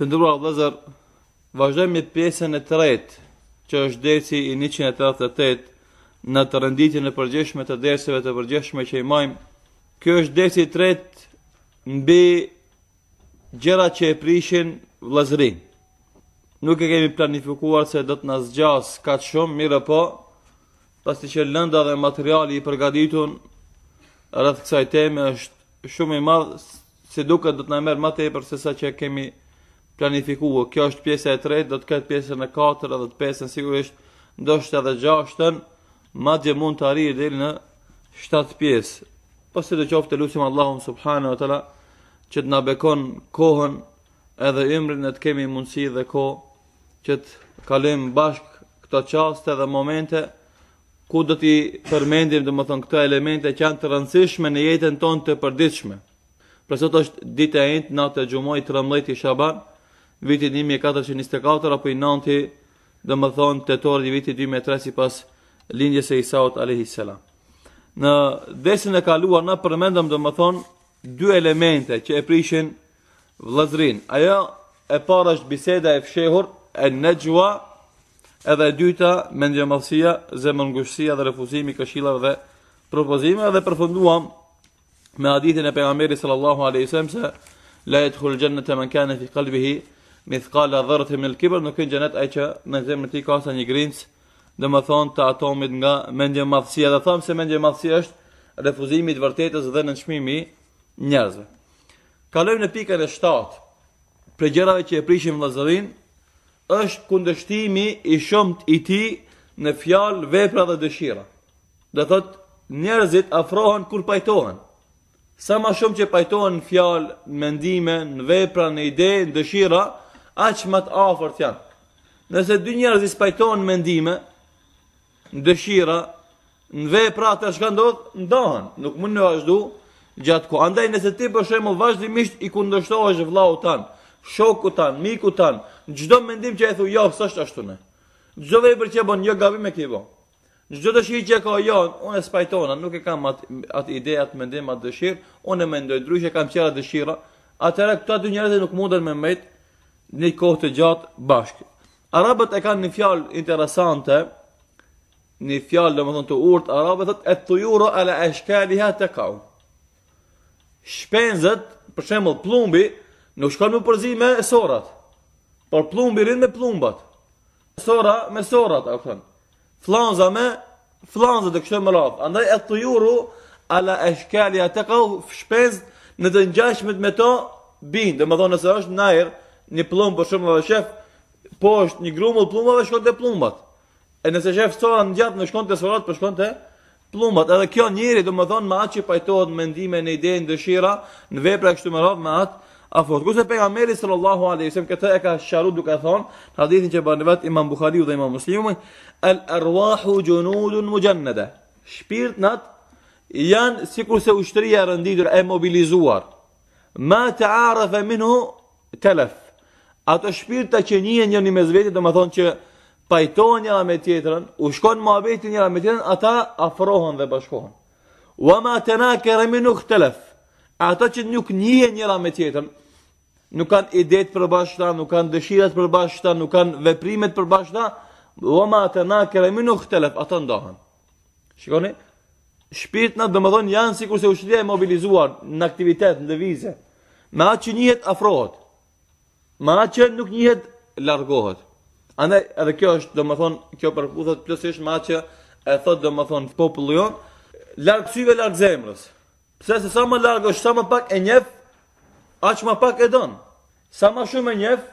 Të ndërruar vëzër, vazhdojmë me pjesën e tret, që është derësi i 138, në të rënditin e përgjeshme të derësive të përgjeshme që i majmë. Kjo është derësi i në mbi gjera që e prishin vëzërin. Nuk e kemi planifikuar se do të në zgjas ka të shumë, mire po, të që lënda dhe materiali i përgaditun, rrëth kësaj teme është shumë i madhë, se duke do të në merë ma e përse sa që kemi planifikuar. Kjo është pjesa e tretë, do të ketë pjesën e katërt edhe të pesën sigurisht, ndoshta edhe gjashtën, madje mund të arrijë deri në 7 pjesë. Po se do qoftë lutim Allahun subhanahu wa taala që të na bekon kohën edhe emrin e të kemi mundësi dhe kohë që të kalojmë bashk këto çaste dhe momente ku do t'i përmendim dhe më këto elemente që janë të rëndësishme në jetën tonë të përditshme. Për sot është dita e jetë, natë e gjumoj i shaban, vitit 1424 apo i nanti, dhe më thonë të torë një vitit 2003 si pas lindjes e Isaut a.s. Në desin e kaluar në përmendëm dhe më thonë dy elemente që e prishin vlazrin. Aja e para është biseda e fshehur e në gjua edhe e dyta mendjëmëllësia, zemën ngushësia dhe refuzimi këshilave dhe propozime dhe përfunduam me aditin e pengamiri sallallahu a.s. se la hulgjenne të menkene fi kalbihi mithkala dhërët e milkibër, nuk e në gjenet e që në zemër ti ka sa një grincë, dhe më thonë të atomit nga mendje madhësia, dhe them se mendje madhësia është refuzimit vërtetës dhe në nëshmimi njerëzve. Kalojmë në pikën e shtatë, për gjerave që e prishim vëzërin, është kundështimi i shumët i ti në fjalë, vepra dhe dëshira. Dhe thotë, njerëzit afrohen kur pajtohen. Sa ma shumë që pajtohen në fjalë, në mendime, në vepra, në ide, në dëshira, aqë më të janë. Nëse dy njerëz i spajtojnë mendime, në dëshira, në vepra të ka ndodhë, ndohën, nuk mund në vazhdu gjatë ku. Andaj nëse ti për shemë vazhdimisht i kundështohesh vlau tanë, shoku tanë, miku tanë, në gjdo mendim që e thu, jo, së është ashtu ne. Në gjdo vej për që bon, jo, gabim e kibon. Në gjdo të shi që ka, jo, unë e spajtona, nuk e kam atë at atë mendim, atë dëshirë, unë e mendoj, drujshë kam dëshira, dy nuk një kohë të gjatë bashkë. Arabët e kanë një fjalë interesante, një fjalë dhe më të urt, Arabët thotë e të ala e la të kau. Shpenzët, për shembull plumbi, nuk shkon më përzi me sorrat. por plumbi rinë me plumbat. Sorra me sorrat, a këtën. Flanza me flonza, dhe kështë më radhë. Andaj e të ala a la e të kau, shpenzët në të njashmet me to, bindë, dhe më thonë nëse është nëjërë, një plumb për shembull po dhe shef poshtë një grumull plumbave shkon te plumbat. E nëse shef sora ngjat në shkon te sorat po shkon te plumbat. Edhe kjo njëri do të thonë me atë që pajtohet mendime në ide në dëshira, në vepra kështu më radh me atë afo. Kurse pejgamberi sallallahu alaihi wasallam këtë e ka sharu duke thonë hadithin që bën vet Imam Buhariu dhe Imam Muslimi, al arwahu junudun mujannada. Shpirt nat janë sikur se ushtria e renditur e mobilizuar. Ma ta'arafa minhu telef ato shpirta që njihen njën një me zvetit, dhe më thonë që pajtojnë njëra me tjetrën, u shkonë më abeti njëra me tjetrën, ata afrohen dhe bashkohen. Wa ma të na keremi ato që nuk njihen njëra me tjetrën, nuk kanë idet për bashkëta, nuk kanë dëshirat për bashkëta, nuk kanë veprimet për bashkëta, wa ma të na keremi nuk ato ndohen. Shikoni, shpirt në janë si kurse ushtëria e mobilizuar në aktivitet, në me atë që njëhet afrohet. Ma atë që nuk njëhet, largohet. Ane, edhe kjo është, do më thonë, kjo përkuthet plësisht, ma atë që e thot, do më thonë, popullu jonë, largë syve, largë zemrës. Pse se sa më largë është, sa më pak e njef, aqë më pak e donë. Sa më shumë e njef,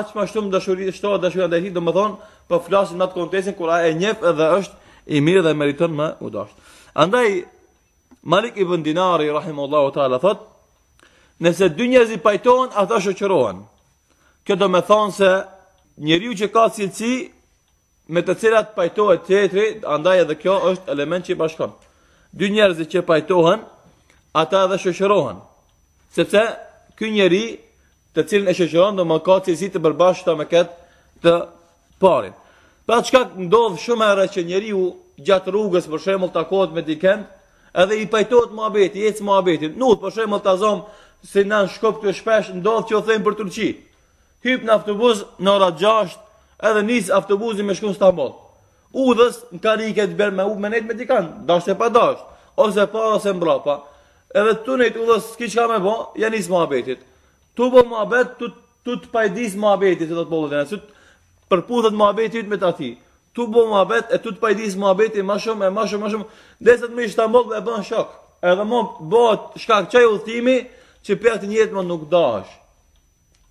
aqë më shumë dëshuri, shtoa dëshuri në dhejti, do më thonë, po flasin në atë kontesin, kura e njef edhe është i mirë dhe meriton më u Andaj, Malik ibn Dinari, rahim Allahu ta'ala, thot, nëse dy pajtohen, ata shëqërohen kjo do me thonë se njeriu që ka cilëci me të cilat pajtohet tjetëri, andaj edhe kjo është element që i bashkon. Dy njerëzi që pajtohen, ata edhe shëshërohen, sepse kjo njeri të cilën e shëshërohen do me ka cilëci të bërbash të me ketë të parin. Pa çka shkak ndodhë shumë ere që njeriu gjatë rrugës për shemëll të akot me dikend, edhe i pajtohet më abeti, jetës më abeti, nuk për shemëll të azomë, Se nën shkop të shpesh ndodh që u thënë për Turqi hyp në autobus në ora 6 edhe nis autobusi me shkon në Udhës në karike të bërë me u me nejtë me dikan, dashtë e pa dashtë, ose pa ose mbrapa. Edhe të nejtë udhës s'ki qka me bo, janë nisë më Tu bo më tu, tu të pajdis më se do të bollë dhe në sytë, përpudhët më me të ati. Tu bo më e tu të pajdis më ma shumë, e ma shumë, ma shumë, dhe se të mi dhe e bën shok. Edhe më bëhet shkak qaj ullëtimi, që për të njëtë më nuk dashë.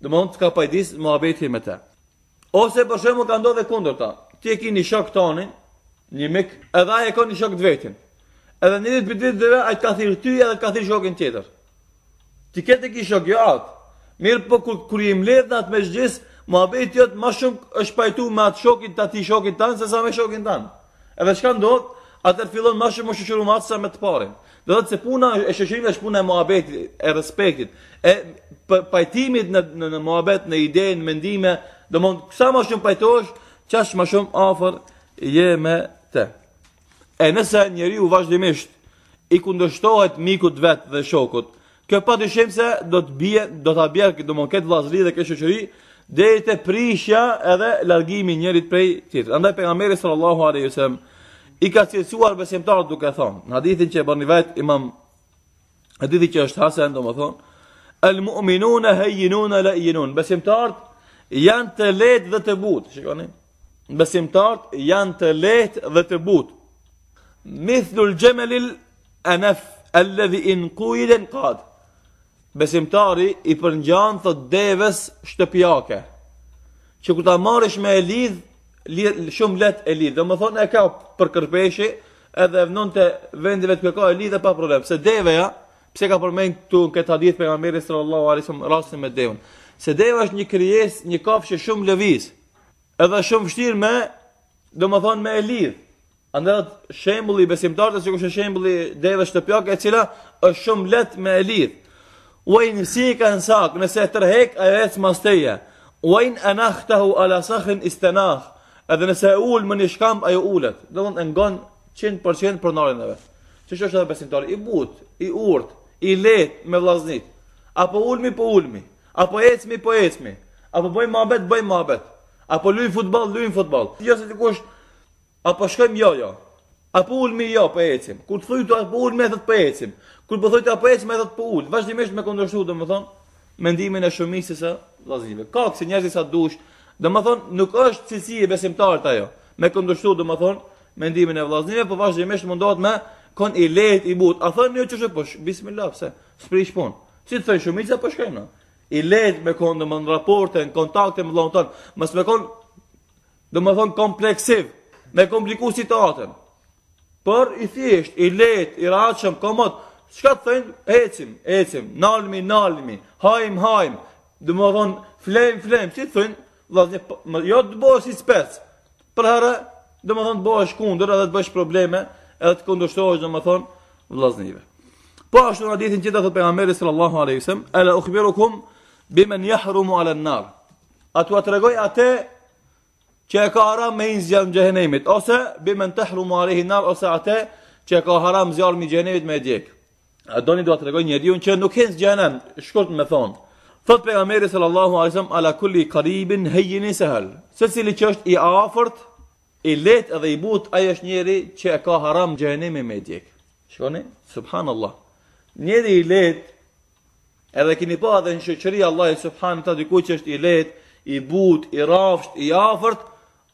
Dhe mund të ka pajdis më abeti me te. Ose për shumë ka ndodhe kundur ta. Ti e ki një shok tani, një mik, edhe aje ka një shok të vetin. Edhe një ditë për ditë dheve, ajtë ka thirë ty edhe ka thirë shokin tjetër. Ti ketë e ki shok jo atë. Mirë po kur i jim në atë me shgjis, më abeti jëtë ma shumë është pajtu me atë shokin të ati shokin tanë, se sa me shokin tanë. Edhe shka ndodhë, atër fillon ma shumë më shushurumatë sa me të parin. Dhe dhe se puna e shëshërimit është puna e muhabetit, e respektit, e pajtimit në, në, në muhabet, në ide, në mendime, të mund, kësa ma shumë pajtosh, qash ma shumë afer je me te. E nëse njeri u vazhdimisht i kundështohet mikut vetë dhe shokut, kjo pa dyshim se do të bje, do të abjerë do mund këtë vazhdi dhe këtë shëshëri, dhe e të prishja edhe largimi njerit prej tjetër. Andaj për sallallahu meri sallallahu a.s i ka cilësuar besimtarët duke thonë, në hadithin që e bërë një vetë imam, hadithin që është hasen do më thonë, el mu'minun e hejjinun e lejjinun, besimtarët janë të letë dhe të butë, shikoni, besimtarët janë të letë dhe të butë, mithlu lë gjemelil e nef, e ledhi in kujden kadë, besimtari i përngjanë thot devës shtëpjake, që ku ta marish me e lidhë, shumë let e lidh. Do të thonë e ka për kërpeshi edhe vënon te vendeve të kërkoj lidh pa problem. Se deveja, pse ka përmend këtu në këtë hadith pejgamberi sallallahu alaihi wasallam rastin me devën. Se deva është një krijes, një kafshë shumë lëviz. Edhe shumë vështirë me, do të thonë me e lidh. Andaj shembulli besimtar të sikur shembulli deve shtëpiak e cila është shumë lehtë me e lidh. Uajn si ka nësak, nëse tërhek ajo ecë mas teje. Uajn anahtahu ala sakhin istenah. Edhe nëse e ul më një shkamp ajo ulet. Do të thonë ngon 100% pronarin e është është edhe besimtar, i but, i urt, i let me vllaznit. Apo ulmi po ulmi, apo ecmi po ecmi, apo bëj mohabet bëj mohabet, apo luaj futboll luaj futboll. Jo se dikush apo shkojmë jo jo. Apo ulmi jo po ecim. Kur thoj të apo ulmi atë po ecim. Kur po thoj të apo ecim atë po ul. Vazhdimisht me kundërshtu domethënë mendimin e shumicës së vllazërive. Ka që njerëzit sa dush, Dhe më thonë, nuk është cilësi e besimtarët ajo. Me këndushtu, dhe më thonë, me ndimin e vlaznive, po vazhdimisht mundohet me kon i lehet i but. A thonë një jo, që po, shë përsh, bismillah, pëse, s'pri shpon. Si të thënë shumica, për po shkajmë në. I lehet me kon dhe më në raporte, në kontakte më dhonë tonë, më së me kon, dhe më thonë kompleksiv, me kompliku situatën. Por i thjesht, i lehet, i raqëm, komot, shka të thënë, ecim, ecim, nalmi, nalmi, hajm, hajm, dhe më thonë, flem, flem, si të thënë, vëllazni, po, jo të bëhesh i spec. Për herë, domethën të bëhesh kundër edhe të bësh probleme, edhe të kundërshtohesh domethën vëllaznive. Po ashtu na dihet gjithë të pejgamberi sallallahu alaihi wasallam, ala ukhbirukum bimen yahrumu ala an-nar. Atu atregoj atë që e ka haram me hinë zjarë më ose bime në tehru më arehi nar, ose ate që e ka haram zjarë më gjehenemit me djekë. Doni do një do të regoj që nuk hinë zjehenem, shkurt me Thot pejgamberi sallallahu alaihi ala kulli qaribin hayyin sahl. cili që është i afërt, i lehtë dhe i butë ai është njeri që ka haram gjenim me djeg. Shikoni, subhanallah. Njeri i lehtë edhe keni pa edhe në shoqëri Allahu subhanahu ta dikujt që është i lehtë, i butë, i rafsht, i afërt,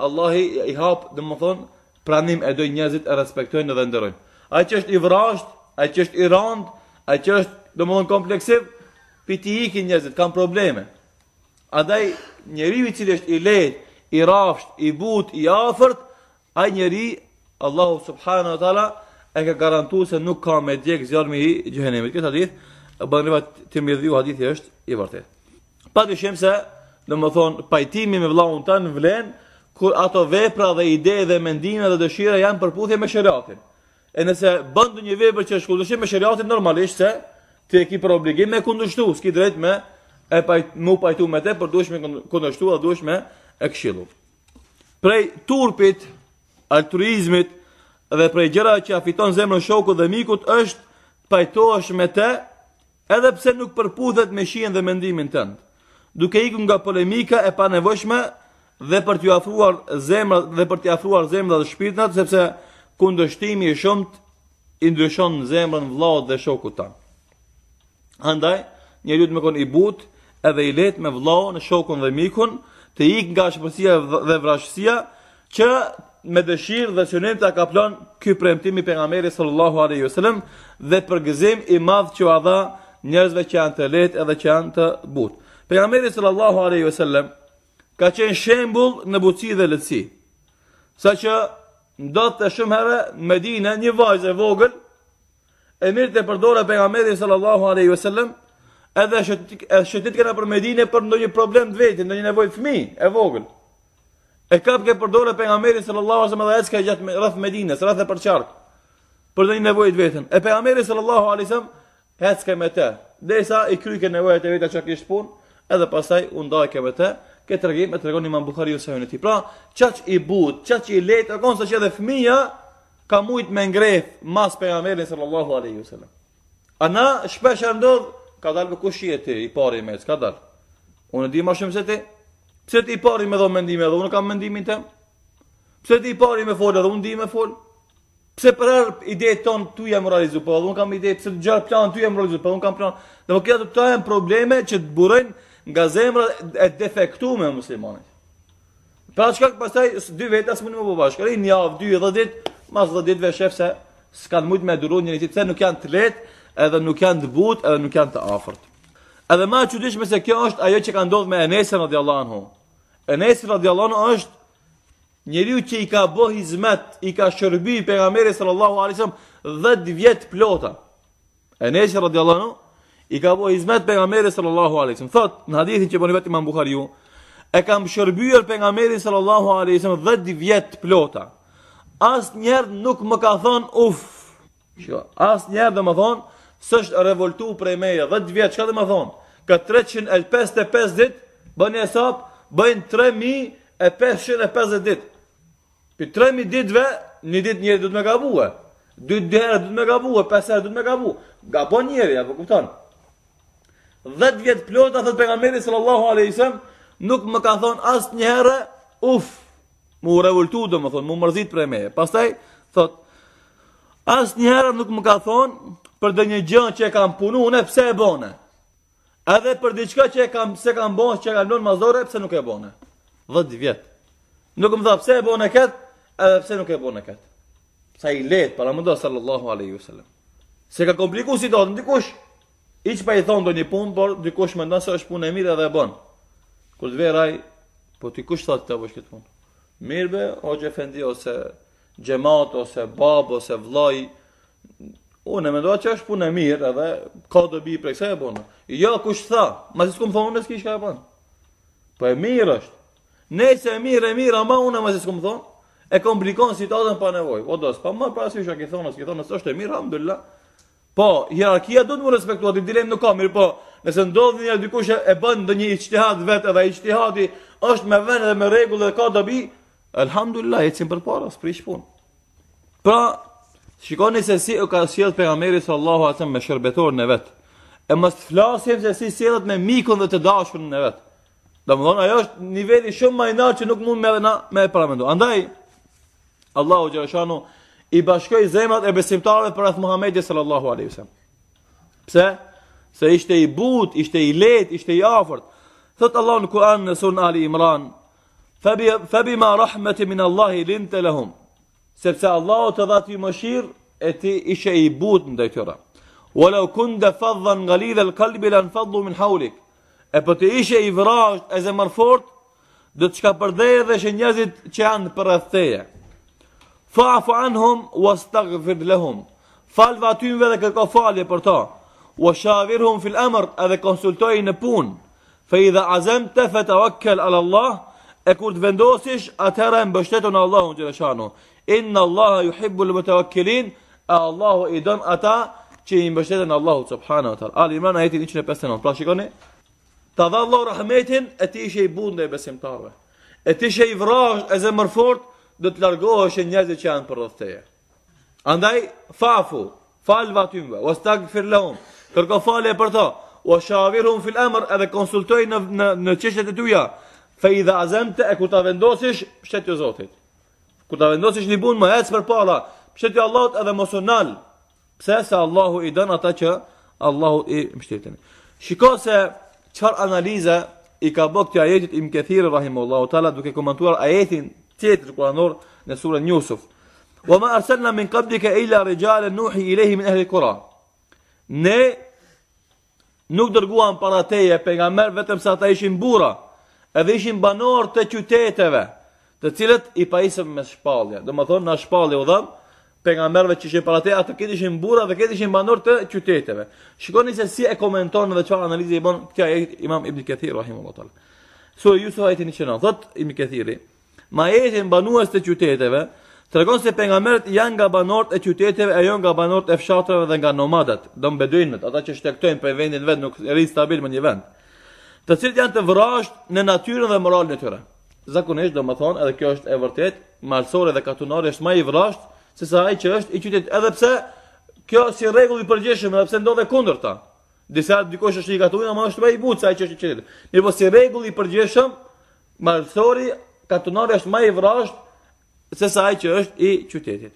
Allah i hap, dhe më thonë, pranim e doj njëzit e respektojnë dhe ndërën A që është i vrasht, a që është i rand, a që është, dhe më thonë, kompleksiv, piti ikin njerëzit, kanë probleme. Andaj njeri i cili është i lejt, i rafsht, i but, i afërt, a njeri, Allahu subhanahu wa ta'ala, e ka garantu se nuk ka me djek zjarëmi i gjëhenimit. Këtë hadith, bërnëva të mjëdhju hadithi është i vërtet. Pa të shimë se, dhe më thonë, pajtimi me vlaun të në vlenë, kur ato vepra dhe ide dhe mendime dhe dëshira janë përputhje me shëriatin. E nëse bëndu një vepër që është me shëriatin, normalisht se, ti e ki për obligim me kundështu, s'ki drejt me e pajt, mu pajtu me te, për duesh me kundështu, a duesh me e këshilu. Prej turpit, altruizmit, dhe prej gjera që a fiton zemrën shoku dhe mikut, është pajtosh me te, edhe pse nuk përpudhet me shien dhe mendimin tënd. Duke iku nga polemika e pa nevojshme dhe për t'ju afruar zemrën dhe për t'ju afruar zemrën dhe shpirtnat, sepse kundështimi i shumt indryshon zemrën vllaut dhe shokut tanë. Andaj, një njeriu të mëkon i but, edhe i let me vllau në shokun dhe mikun, të ik nga shpërësia dhe vrashësia, që me dëshirë dhe synim të akaplon ky premtimi për nga meri sallallahu alaihi wasallam dhe përgëzim i madh që a dha njerëzve që janë të lehtë edhe që janë të butë. Për nga meri sallallahu alaihi wasallam ka qenë shembul në buci dhe lëtësi, sa që ndodhë të shumë herë me dine një vajzë e vogël, e mirë të përdore për nga medhi sallallahu aleyhi ve sellem, edhe shëtit, shëtit këna për medine për ndonjë problem të vetë, ndonjë nevojt fmi, e vogël. E kap ke përdore për nga medhi sallallahu aleyhi ve sellem, edhe e cka rrëth medine, së rrëth e për qarkë, për ndonjë nevojt vetën. E për nga medhi sallallahu aleyhi ve sellem, e cka me te, dhe sa i kryke nevojt e vetë që kështë pun, edhe pasaj undaj ke me te, Këtë regim e të regon iman Bukhari ju sajën e Pra, qaq i but, qaq i let, e që edhe fëmija, ka mujt me ngreth mas pejgamberin sallallahu alaihi wasallam. Ana shpesh e ndodh ka dal për kushi te i pari me ka dal. Unë di më shumë se ti. Pse ti i pari me do mendime edhe unë kam mendimin tim. Pse ti i pari me fol edhe unë di më fol. Pse për ar ide tonë, tu jam realizu, po unë kam ide pse të gjërë plan tu jam realizu, po unë kam plan. Po do të kjo të janë probleme që të burojnë nga zemra e defektuar me muslimanit. Pra çka pastaj po dy vetas mund të më bashkë, Kërin javë dy edhe ditë mas 10 ditëve shef se s'kan shumë më duron njëri tjetër, nuk janë të lehtë, edhe nuk janë të butë, edhe nuk janë të afërt. Edhe më e çuditshme se kjo është ajo që ka ndodhur me Enesën radhiyallahu anhu. Enesën radhiyallahu anhu është njeriu që i ka bëu hizmet, i ka shërbëi pejgamberit sallallahu alaihi dhe sallam 10 vjet plota. Enesën radhiyallahu anhu i ka bëu hizmet pejgamberit sallallahu alaihi Thot në hadithin që bënë vetë Imam Buhariu e kam shërbyer pejgamberin sallallahu alaihi dhe sallam 10 vjet plota. Asë njerë nuk më ka thonë uff. Asë njerë dhe më thonë, së është revoltu prej meja. Dhe të vjetë, që ka dhe më thonë? Ka 355 dit, bë një esopë, bëjnë 3550 dit. Për 3000 ditve, një dit njerë dhëtë të me ka buhe. 2 djerë të me ka buhe, 5 djerë të me ka buhe. Ga po njerë, ja për kuptonë. Dhe të vjetë plotë, dhe të pengamiri sëllallahu aleyhisem, nuk më ka thonë asë njerë, uff mu revoltu dhe më thonë, mu mërzit për e meje. Pastaj, thot, as njëherë nuk më ka thonë për dhe një gjënë që e kam punu, une pse e bone. Edhe për diçka që e kam, se kam bone, që e kam mazore, pse nuk e bone. Dhe dhe vjetë. Nuk më tha pse e bone këtë, edhe pse nuk e bone këtë. Sa i letë, para më do, sallallahu aleyhi wasallam. Se ka kompliku si do, në dikush, i që pa i thonë do një punë, por dikush më se është punë e mirë edhe e bon. Kur të veraj, po të kush thotë të bësh punë? mirëbe, o gjëfendi, ose gjemat, ose bab, ose vlaj, unë e me doa që është punë e mirë, edhe ka dobi i për e e bonë. Jo, kush tha, ma si s'kum thonë, unë e s'ki shka e banë. Po e mirë është. Nëse e mirë, e mirë, ama unë e ma si s'kum thonë, e komplikon situatën pa nevoj. O do, s'pa ma pasi shë a ki thonë, s'ki thonë, nësë është e mirë, alhamdulillah. Po, hierarkia do të më respektuat, i dilemë nuk ka mirë, po, nëse ndodhë një dikush e bënd një ishtihad vetë, dhe ishtihadi është me venë dhe me regullë dhe ka dobi, Alhamdulillah, ecim për para, s'pri i Pra, shikoni se si e ka sjedh për Ameri së Allahu me shërbetor në vetë. E mështë flasim se si sjedhët me mikun dhe të dashun në vetë. Dhe më dhona, ajo është nivelli shumë më i nalë që nuk mund me na me e paramendu. Andaj, Allahu Gjereshanu, i bashkoj zemrat e besimtarëve për atë Muhammedi së Allahu a.s. Pse? Se ishte i but, ishte i let, ishte i afërt. Thot Allah në Kuran në sun Ali Imran, fa bima rahmeti min Allahi linte lehum, sepse Allah o të dha ti më e ti ishe i butën dhe të tjera, o lau kunde fadhan nga lidhe l kalbi, la në fadhu min haulik, e për po ti ishe i vëraqët e zemarfort, dhe të shka përdejë dhe shënjëzit që janë përrethëteja, fa afu anhum, o stagfir lehum, falë va dhe këtë këtë falje për ta, o shavir fil amër, edhe konsultoj në punë, fe i dhe azem të fëtë o akkel ala Allah e kur të vendosish, atëherë e mbështetu në Allahu në gjeleshanu. Inna Allahu ju hibbul më të vakilin, e Allahu i dëm ata që i mbështetu në Allahu, subhanë atër. Ali Imran, ajeti 159, pra shikoni, të dha Allahu rahmetin, e ti ishe i bunde dhe i besimtarve. E ti ishe i vrash, e zemër fort, dhe të largohë është njëzit që janë për rëfteje. Andaj, fafu, falë vatimve, o stak firlehum, kërko falë e për ta, o shavirë hum fil emër, edhe konsultoj në, në, në e tuja, fe i dhe azemte e ku ta vendosish pështetjë Zotit. Ku ta vendosish një bunë më hecë për para, pështetjë Allahut edhe emosional, pëse se Allahu i dënë ata që Allahu i mështetjën. Shiko se qëfar analiza i ka bëk të ajetit i mkethirë, rahimë Allahu tala, duke komentuar ajetin tjetër kur anor në surën njusuf. Wa ma arsalna min qablika illa rijal nuhi ilayhi min ahli qura ne nuk dërguam para teje pejgamber vetëm sa ata ishin burra edhe ishin banor të qyteteve, të cilët i paisëm me shpalje. Dhe më thonë, na shpalje u dhamë, për nga merve që ishin parate, atë këtë ishin bura dhe këtë ishin banor të qyteteve. Shikoni se si e komenton dhe qëra analizë i bon, këtja e imam Ibn Kethir, rahim Allah talë. Sur Jusuf ajti një që në, thot Ibn Kethiri, ma e jetin banuës të qyteteve, të regon se për nga merët janë nga banor të qyteteve, e janë nga banor të fshatrave dhe nga nomadat, do në ata që shtektojnë për vendin vetë, nuk rrinë stabil më një vend të cilët janë të vrasht në natyrën dhe moralin e tyre. Zakonisht do të thonë edhe kjo është e vërtet, malsore dhe katunore është më i vrasht se sa ai që është i qytetit, edhe pse kjo si rregull i përgjithshëm, edhe pse ndodhe kundër ta. Disa dikush është i katunë, ama është më i butë se ai që është i qytetit. Mirpo si rregull i përgjithshëm, malsori katunore është më i vrasht se sa ai që është i qytetit.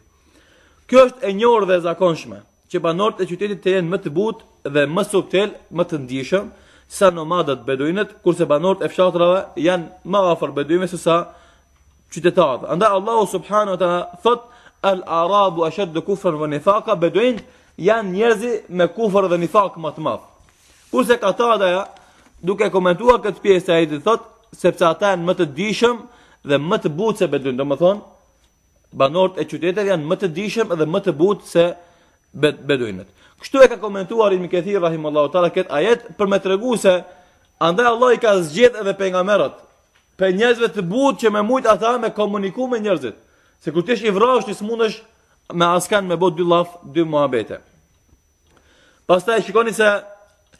Kjo është e njohur dhe e zakonshme që banorët e qytetit të jenë më të butë dhe më subtil, më të ndihshëm, sa nomadët beduinët, kurse banorët e fshatrave janë më afër beduinëve se sa qytetarët. Andaj Allahu subhanahu wa taala thot al-arabu ashad kufran wa nifaqa beduin janë njerëz me kufër dhe nifaq më të madh. Kurse katada duke komentuar këtë pjesë ai thot sepse ata janë më të dishëm dhe më të butë se beduin, do më thonë, banorët e qytetet janë më të dishëm dhe më të butë se beduinet. Kështu e ka komentuar Ibn Kathir rahimallahu taala këtë ajet për me tregu se andaj Allah i ka zgjedhë edhe pejgamberët për njerëzve të butë që me mujt ata me komuniku me njerëzit. Se kur ti je i vrarësh ti smundesh me askan me bot dy llaf, dy muhabete. Pastaj shikoni se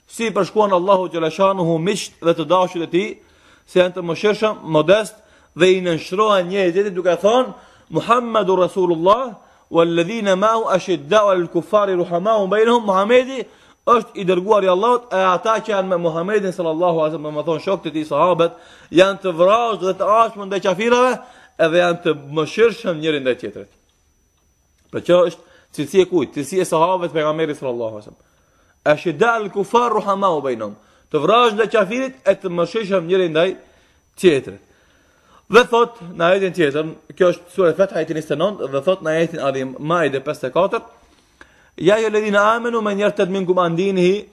si i përshkuan Allahu xhaleshanuhu miqt dhe të dashurit e tij, se janë të mëshirshëm, modest dhe i nënshrohen njerëzit duke thonë Muhammadur Rasulullah, walladhina ma ashiddau al kufari ruhamau bainhum Muhamedi është i dërguar i Allahut e ata që janë me Muhamedin sallallahu alaihi wasallam, më thon shokët e sahabët, janë të vrazhë ndaj kafirëve, edhe janë të mëshirshëm njëri ndaj tjetrit. Për çka është cilësi e kujt? Cilësi e sahabëve të pejgamberit sallallahu alaihi wasallam. Ashiddau kufar Të vrazhë ndaj kafirit e të mëshirshëm njëri ndaj tjetrit. Dhe thot në ajetin tjetër, kjo është sura Fat ajeti 29 dhe thot në ajetin Arim majde 54, Ja ju ledhina amenu me njërë të të mingu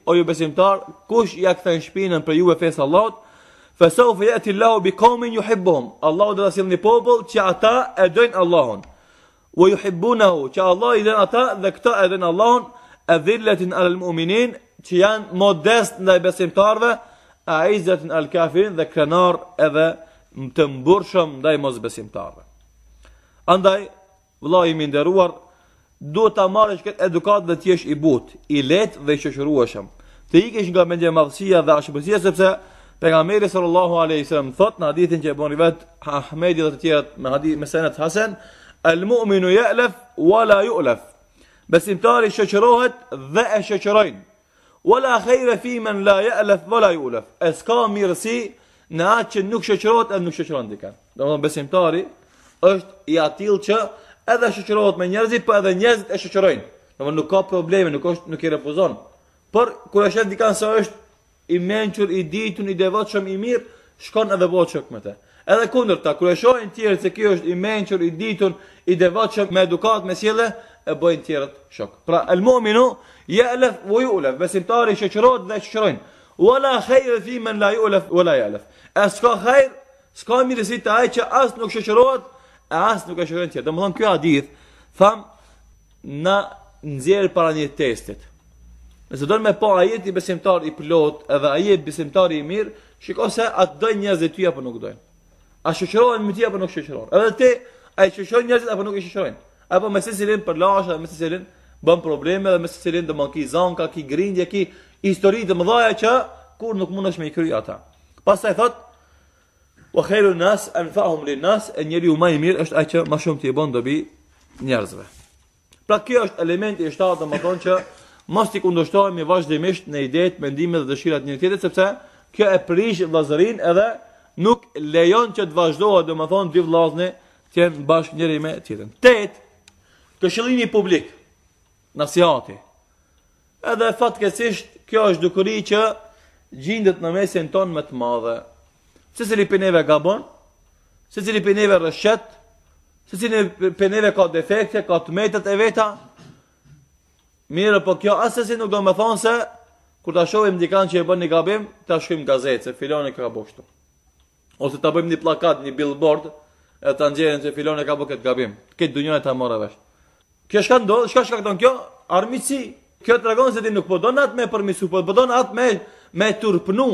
o ju besimtar, kush ja këthen shpinën për ju e fesë Allahot, Fesau fe jeti Allahu bi komin ju hibbom. Allahu dhe rasil një popull që ata e dojnë Allahun. Vë ju hibbunahu që Allah i dhenë ata dhe këta e dojnë Allahun e dhilletin alë muminin që janë modest ndaj besimtarve, a izzetin alë kafirin dhe krenar edhe të mbërshëm ndaj mos besimtarve. Andaj, vla i minderuar, do të marrësh këtë edukat dhe t'jesh i but, i let dhe i qëshërueshëm, të ikesh nga mendje madhësia dhe ashëpësia, sepse pegameri sallallahu a.s. më thot në hadithin që e bon rivet Ahmedi dhe të tjerët me, hadith, me senet Hasen, el mu'minu je'lef, wala ju'lef, besimtari qëshërohet dhe e qëshërojnë, wala khejre fi men la je'lef, wala ju'lef, e s'ka mirësi, në atë që nuk shoqërohet edhe nuk shoqëron dikë. Domthon besimtari është i atill që edhe shoqërohet me njerëzit, po edhe njerëzit e shoqërojnë. Domthon nuk ka probleme, nuk është nuk i refuzon. Por kur e shet dikën se është i mençur, i ditur, i devotshëm, i mirë, shkon edhe bëhet çok me të. Edhe kundërta, kur e shohin tjerët se ky është i mençur, i ditur, i devotshëm me edukat, me sjellje, e bëjnë tjerët shok. Pra el mu'minu ya'laf wa yu'laf, besimtari shoqërohet dhe shoqërojnë. Wala khair fi man la yulaf wala yalaf. As ka khair, s'ka mirësi të ai që as nuk shoqërohet, e as nuk e shoqëron tjetër. Domthon ky hadith thamë, na nxjerr para një testet. Nëse do me po ajet i besimtar i plot edhe ajet besimtar i mirë, shiko se atë dojnë njerëz e ty apo nuk dojnë. A shoqërohen me ty apo nuk shoqërohen. Edhe ti ai shoqëron njerëz apo nuk i shoqërojnë. Apo me se cilin për lashë, me se cilin bën probleme dhe me se cilin do mban ki zanka, ki grindje, ki histori të mëdhaja që kur nuk mund është me i kryja ata. Pas e thot, o kheru an e në e u ma i mirë është aj që ma shumë të i bën dobi njerëzve. Pra kjo është elementi i shtatë dhe më thonë që mos t'i kundushtojmë vazhdimisht në idejt, mendime dhe dëshirat një tjetët, sepse kjo e prish vlazërin edhe nuk lejon që të vazhdohet dhe më thonë dy vlazëni të jenë bashkë njëri me tjetën. Tet, Këshillimi publik, nësijati, edhe fatkesisht kjo është dukuri që gjindët në mesin ton më të madhe. Se cili për neve gabon, se cili për neve rëshet, se cili për neve ka defekte, ka të metët e veta, Mirë po kjo, asë se nuk do me thonë se, kur të shohim dikan që e bën një gabim, të shkim gazetë, se filoni ka bështu. Ose të bëjmë një plakat, një billboard, e të nxjerën që filoni ka bështu këtë gabim, këtë dunjën e të amore vështë. Kjo shka ndodhë, shka shka këton kjo, armici, Kjo të regon se ti nuk përdojnë po atë me përmisu, po, po atë me, me turpnu.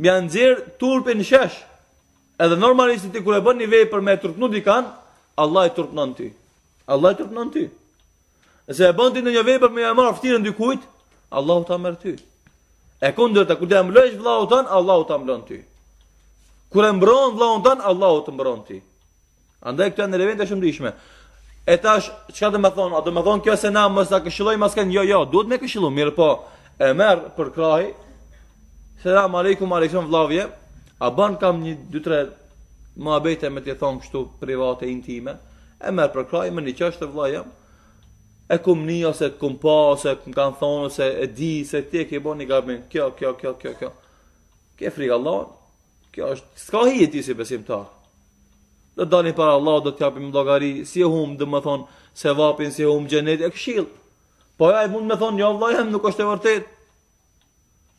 Më janë nëzirë turpin shesh. Edhe normalisht ti kërë e bën një vej për me turpnu dikan, Allah i turpnon ti. Allah i turpnon ti. Nëse e bën ti në një vej për me në dy kujtë, Allah u ta mërë ty. E kundërta, të kërë e mblojsh vla u tanë, Allah u ta mblon ty. Kërë e mbron vla u tanë, Allah u të mbron ti. Andaj këtë e në revend e shumë dishme. E tash, çka do të më thon? A do më thon kjo se na mos ta këshilloj mas kanë jo jo, duhet me këshillu. Mirë po, e merr për kraj. Selam aleikum aleikum vllavje. A ban kam një 2-3 mohabete me të thon kështu private intime. E merr për kraj më një çështë vllaja. E kum ni ose kum se ose kum kan thon ose e di se ti ke boni gabim. Kjo, kjo, kjo, kjo, kjo. Ke frikë Allah. Kjo është s'ka hije ti si besimtar. Dhe dani para Allah dhe t'japim më dogari Si e hum dhe më thonë Se vapin si e hum gjenet e këshil Po e a i mund me thonë Një jo, Allah e nuk është e vërtet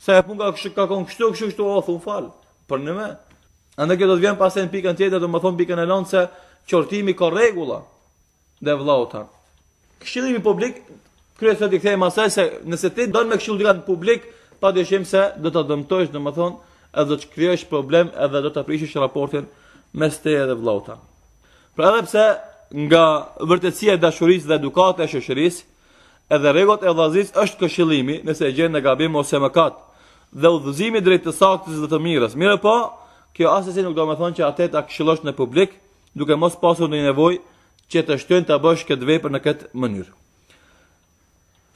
Se e pun ka kështu ka kështu kështu kështu kështu O thun falë për në me A kjo do të vjen pasen pikën tjetër Dhe më thonë pikën e lonë, se Qortimi ka regula Dhe vlauta Këshilimi publik Kryet të t'i kthej masaj se Nëse ti do në me këshil dhikat publik Pa se do t'a dëmtojsh do më thonë Edhe do të krijosh problem, edhe do ta prishësh raportin mes te dhe vlauta. Pra edhe pse nga vërtetësia e dashurisë dhe edukate e shoqërisë, edhe rregut e vllazis është këshillimi nëse e gjen në gabim ose mëkat dhe udhëzimi drejt të saktës dhe të mirës. Mirë po, kjo asesi nuk do të thonë që atë ta këshillosh në publik, duke mos pasur ndonjë nevojë që të shtojnë të bësh këtë vepër në këtë mënyrë.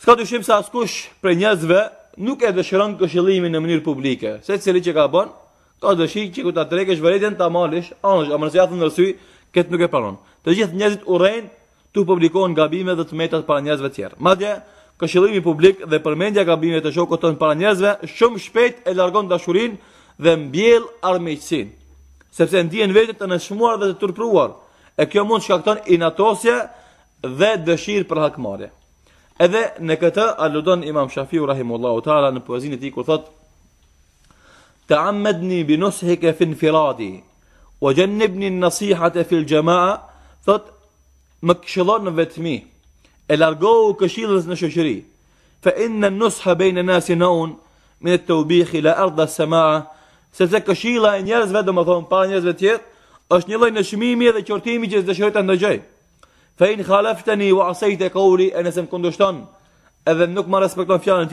Ska të shimë sa askush për njëzve nuk e dëshëron këshillimin në mënyrë publike, se cili që ka bënë, Ka dëshi që ku ta trekesh vërejtjen ta malish, anësh, amë nëse jathën nërsy, këtë nuk e pranon. Të gjithë njerëzit urejnë të publikohen gabime dhe të metat para njerëzve tjerë. Madje, këshillimi publik dhe përmendja gabimeve të shokut tonë para njerëzve shumë shpejt e largon dashurinë dhe mbjell armiqësinë, sepse ndjen veten të nënshmuar dhe të turpruar. E kjo mund shkakton inatosje dhe dëshirë për hakmarrje. Edhe në këtë aludon Imam Shafiu rahimullahu taala në poezinë e tij kur thotë تعمدني بنصحك في انفرادي وجنبني النصيحة في الجماعة ثت مكشلون فتمي الارجو كشيلز نشجري فإن النصح بين ناس نون من التوبيخ إلى أرض السماء سزك كشيلة إن يرز فدو مثلون بار يرز فتير është një lloj nëshmimi dhe qortimi që dëshiroj ta ndëgjoj. Fa in khalaftani wa asayta qawli ana sam kundushton. Edhe nuk më respekton fjalën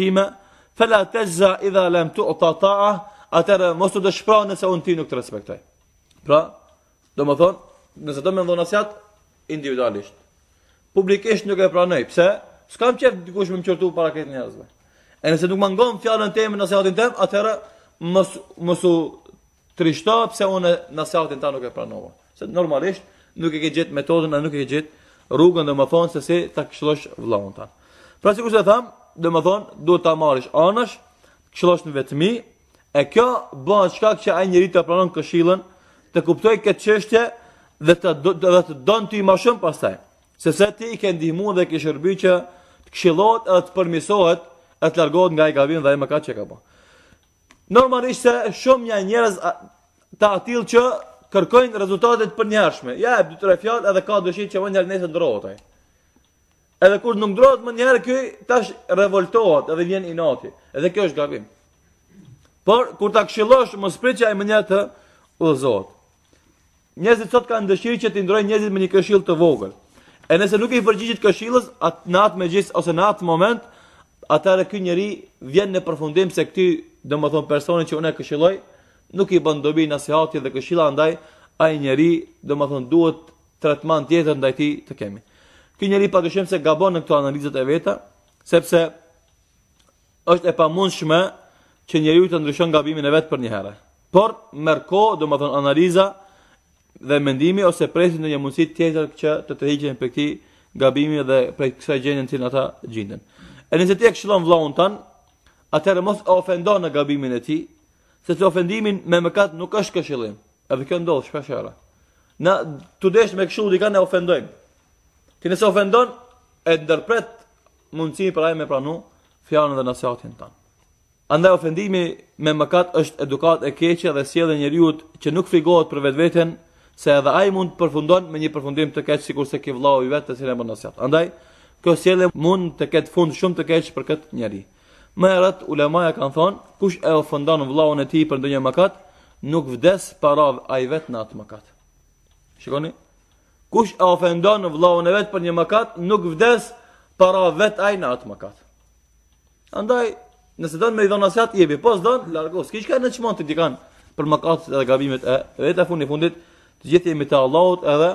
atërë mos të dëshpra nëse unë ti nuk të respektoj. Pra, do më thonë, nëse do me ndonë asjat, individualisht. Publikisht nuk e pranoj, pse? S'kam qef dikush me më qërtu para këtë njerëzve. E nëse nuk më ngonë fjallën temë nëse atin jemi, atërë mos, mos u trishta pse unë në atin ta nuk e pranoj. Se normalisht nuk e ke gjithë metodën e nuk e ke gjithë rrugën dhe më thonë se si ta këshlosh vlaun tanë. Pra si kështë e thamë, dhe më thonë, duhet ta marrish anësh, këshlosh në vetëmi, E kjo bëhet shkak që ai njeriu të pranon këshillën, të kuptoj këtë çështje dhe të do, dhe të don ti më shumë pastaj. Sepse ti i ke ndihmuar dhe ke shërbëjë që të këshillohet atë të përmirësohet, atë të largohet nga ai gabim dhe ai mëkat që ka bën. Normalisht shumë janë njerëz të atill që kërkojnë rezultate të njërshme. Ja, dy tre fjalë edhe ka dëshirë që vonë nesër ndrohet ai. Edhe kur nuk ndrohet më njërë, kjoj tash revoltohet dhe vjen inati. Edhe kjo është gabim. Por, kur ta këshilosh, më sprit që ajë më një të ullëzot. Njëzit sot ka ndëshirë që t'indroj njëzit me një këshil të vogër. E nëse nuk i përgjigjit këshilës, atë në atë me gjithë, ose në atë moment, atëre kë njëri vjen në përfundim se këty, dhe më thonë personin që une këshiloj, nuk i bëndobi në sehati dhe këshila ndaj, a i njëri, dhe më thonë, duhet tretman tjetër ndaj ti të kemi. Kë njëri pa se gabon në këto analizët e veta, sepse është e pa që njeriu të ndryshon gabimin e vet për një herë. Por merr kohë, domethënë analiza dhe mendimi ose presin në një mundësi tjetër që të të higjen për këtij gabimi dhe për kësaj gjëje që në ata gjindën. E nëse ti e këshilon vlaun të tanë, mos e ofendo në gabimin e ti, se të ofendimin me mëkat nuk është këshillim. e do kjo shpesh herë? Në të desh me këshilu dika në ofendojmë. Ti nëse ofendon, e ndërpret mundësinë për me pranu fjalën dhe nësjatin tanë. Andaj ofendimi me mëkat është edukat e keqe dhe sjellë njeriu që nuk frigohet për vetveten, se edhe ai mund të përfundon me një përfundim të keq sikurse ki vllau i vet të cilën e bën Andaj kjo sjellje mund të ketë fund shumë të keq për këtë njerëz. Më herët ulemaja kanë thonë, kush e ofendon vllahun e tij për ndonjë mëkat, nuk vdes radh ai vet në atë mëkat. Shikoni, kush e ofendon vllahun e vet për një mëkat, nuk vdes para vet ai në atë mëkat. Andaj Nëse don me i dhon nasihat i jepi, po s'don, largo. Kishka çka në çmont ti kan për mëkatet dhe gabimet e vetë afun i fundit, të gjithë jemi te Allahut edhe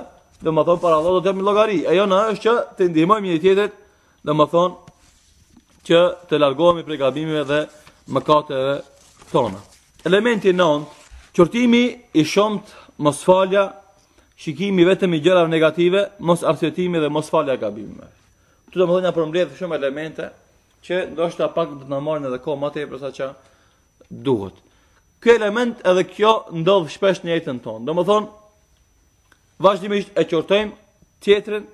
do të thon para Allahut do të jemi llogari. Ajo na është që të ndihmojmë një tjetrin, do të thon që të largohemi prej gabimeve dhe mëkateve tona. Elementi 9, qortimi i shumt mos falja, shikimi vetëm i gjërave negative, mos arsyetimi dhe mos falja gabimeve. Tu do të na përmbledh shumë elemente që ndoshta pak do të na marrin edhe kohë më tepër sa ç'a duhet. Ky element edhe kjo ndodh shpesh në jetën tonë. Domethënë vazhdimisht e qortojmë tjetrin,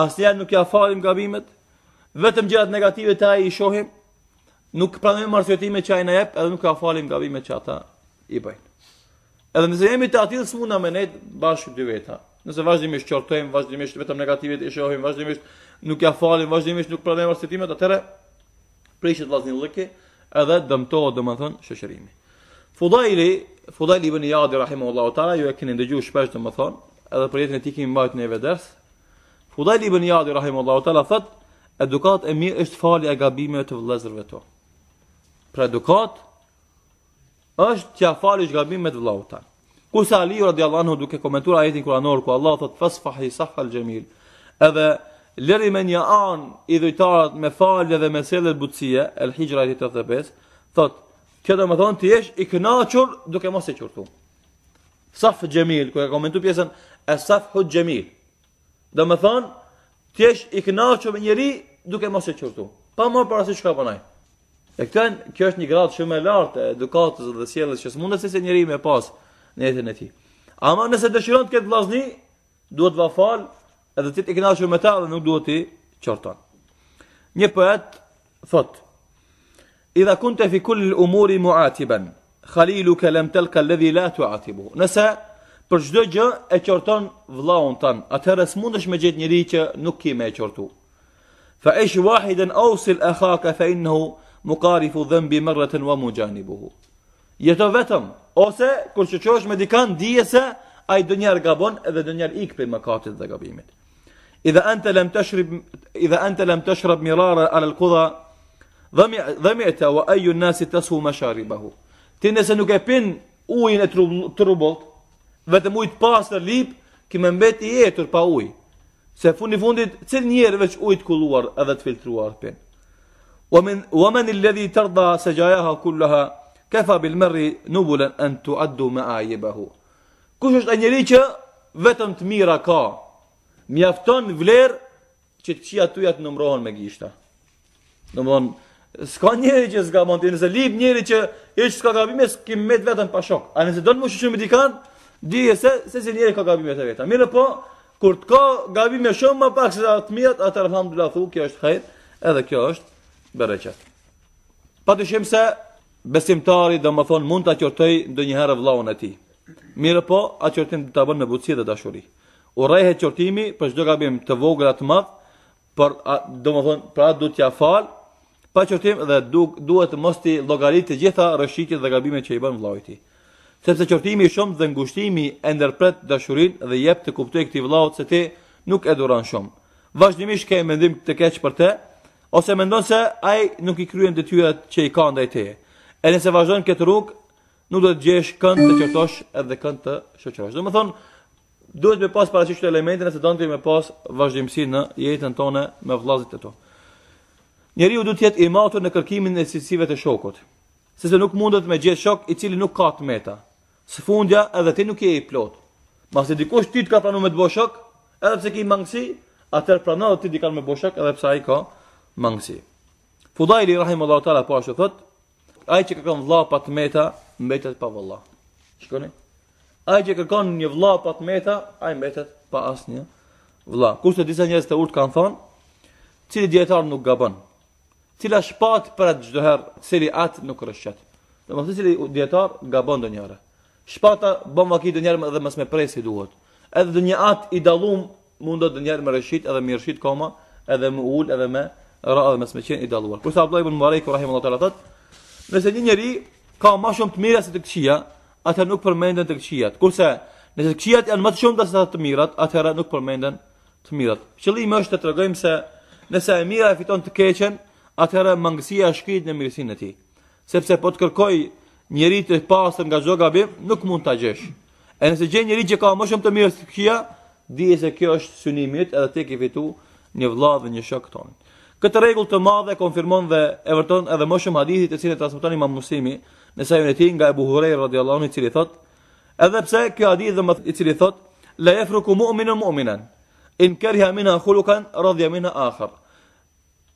asnjëherë nuk ja falim gabimet, vetëm gjërat negative të ai i shohim, nuk pranojmë marrëtimet që ai na jep, edhe nuk ja falim gabimet që ata i bëjnë. Edhe nëse jemi të atillë së mundë me nejtë bashkë dy veta. Nëse vazhdimisht qortojmë, vazhdimisht vetëm negativit i shohim, vazhdimisht nuk ja falim, vazhdimisht nuk pranojmë marrëtimet, atëherë prishet vllazni lëkë, edhe dëmtohet domethën shoqërimi. Fudaili, Fudaili ibn Yadi rahimuhullahu ta'ala, ju e keni dëgjuar shpesh domethën, edhe për jetën e tij kemi marrë neve ders. Fudaili ibn Yadi rahimuhullahu ta'ala thot, edukat e mirë është falja e gabimeve të vëllezërve to. Pra edukat është t'ia falësh gabimet vllazut tan. Kusa Ali radiallahu anhu duke komentuar ajetin kuranor ku Allah thot fasfahi sahal jamil. Edhe lëri me një anë i dhujtarët me falje dhe me selet butësie, el hijra i 35, thot, kjo do më thonë të jesh i kënaqur duke mos e qurtu. Saf Gjemil, kërë e komentu pjesën, e safë hud Gjemil. Do me thonë, të jesh i kënaqur me njëri duke mos e qurtu. Pa morë para si që ka përnaj. E këtën, kjo është një gradë shumë e lartë e edukatës dhe sielës që s'mundë se se njëri me pas në jetën e ti. Ama nëse dëshiron të këtë vlazni, duhet va falë edhe ti të ikna me ta dhe nuk duhet ti qërton. Një poet thot, i dha kun të fi kulli lë umuri mu atiben, khalilu ke lem tel ka ledhi la tu atibu. Nëse, për gjdo gjë e qërton vlaun tan, atërës mund është me gjithë njëri që nuk ki me e qërtu. Fa ish wahiden ausil e khaka fa inhu, mukarifu dhëmbi mërëtën wa mu gjanibuhu. Jeto vetëm, ose, kur që qosh me dikan, dije se, a i dënjarë gabon edhe dënjarë ikpe më katit dhe gabimit. إذا أنت لم تشرب إذا أنت لم تشرب مرارا على القضا ظمئت وأي الناس تسهو مشاربه تنسى نوكا بين أوين تربط فتمويت باستر ليب كما مبيت إيه تربا أوي سفوني فوندت تل نير فش أويت كلور أذا تفلتروار بين ومن ومن الذي ترضى سجاياها كلها كفى بالمر نبلا أن تعد معايبه كوشش أن يريتش فتم كا Mjafton vlerë vler që të qia tuja të nëmrohen me gjishta. Në më s'ka njeri që s'ka bëndi, nëse lip njeri që e që s'ka gabime, s'ki me të vetën pashok. A nëse do në më shushu me dikant, dije se, se si njeri ka gabime të vetën. Mire po, kur të ka gabime shumë, më pak se atë mjet, atë rëfam du lathu, kjo është hajt, edhe kjo është bereqet. Pa të shimë se, besimtari dhe më thonë mund të aqortoj ndë njëherë vlaun e ti. Mire po, aqortim të të bënë me butësi dhe dashuri u rrehet qortimi për çdo gabim të vogël atë mat, por domethën pra do t'ja fal pa qortim dhe du, duhet të mos ti llogarit të gjitha rreshitjet dhe gabimet që i bën vllajit. Sepse qortimi shumë dhe ngushtimi e ndërpret dashurinë dhe jep të kuptoj këtë vllajot se ti nuk e duron shumë. Vazhdimisht ke mendim të keq për të ose mendon se ai nuk i kryen detyrat që i ka ndaj te. E nëse vazhdon këtë rrugë, nuk do të gjesh kënd të qortosh edhe kënd të shoqërosh. Domethën duhet me pas para çështë elemente nëse do të me pas vazhdimsi në jetën tonë me vëllezërit e Njeri Njeriu duhet të jetë i matur në kërkimin e cilësive të shokut, sepse nuk mundet me gjithë shok i cili nuk ka të meta. Së fundja edhe ti nuk je i plot. Masi dikush ti të ka pranuar me të bësh shok, edhe pse ke mangësi, atëherë prano ti dikan me bosh shok edhe pse ai ka mangësi. Fudaili rahimullahu taala po ashtu thot, ai që ka kanë vëlla pa të meta, mbetet pa vëlla. Shikoni? Ai që kërkon një vëlla pa të meta, ai mbetet pa asnjë vëlla. Kurse disa njerëz të urt kanë thonë, cili dietar nuk gabon. Cila shpat për atë çdo herë, cili at nuk rrshet. Do të thotë cili dietar gabon donjëherë. Shpata bën vaki donjëherë edhe mës me presi duhet. Edhe donjë at i dallum mund të donjëherë më rëshit edhe më rrshit koma, edhe më ul edhe më ra edhe mës me qen i dalluar. Kurse Abdullah ibn Mubarak rahimullahu ta'ala thotë, nëse një njerëj ka më shumë të mira se të këqija, atëherë nuk përmenden të këqijat. Kurse nëse këqijat janë më të shumta se ato të mirat, atëherë nuk përmenden të mirat. Qëllimi është të tregojmë se nëse e mira e fiton të keqen, atëherë mangësia e shkrit në mirësinë e tij. Sepse po të kërkoj njëri të pastër nga çdo gabim, nuk mund ta gjesh. E nëse gjen njëri që ka më shumë të mirë se këqia, di se kjo është synimi i tij, edhe tek i fitu një vëlla dhe një shok ton. Këtë rregull të madh e konfirmon dhe e vërton edhe më shumë hadithit të cilët transmeton Imam Muslimi, në sajën e tij nga Abu Hurajra radhiyallahu anhu i cili thot, edhe pse ky hadith do i cili thot, la yafruku mu'minu mu'minan in kariha minha khulukan radhiya minha akhar.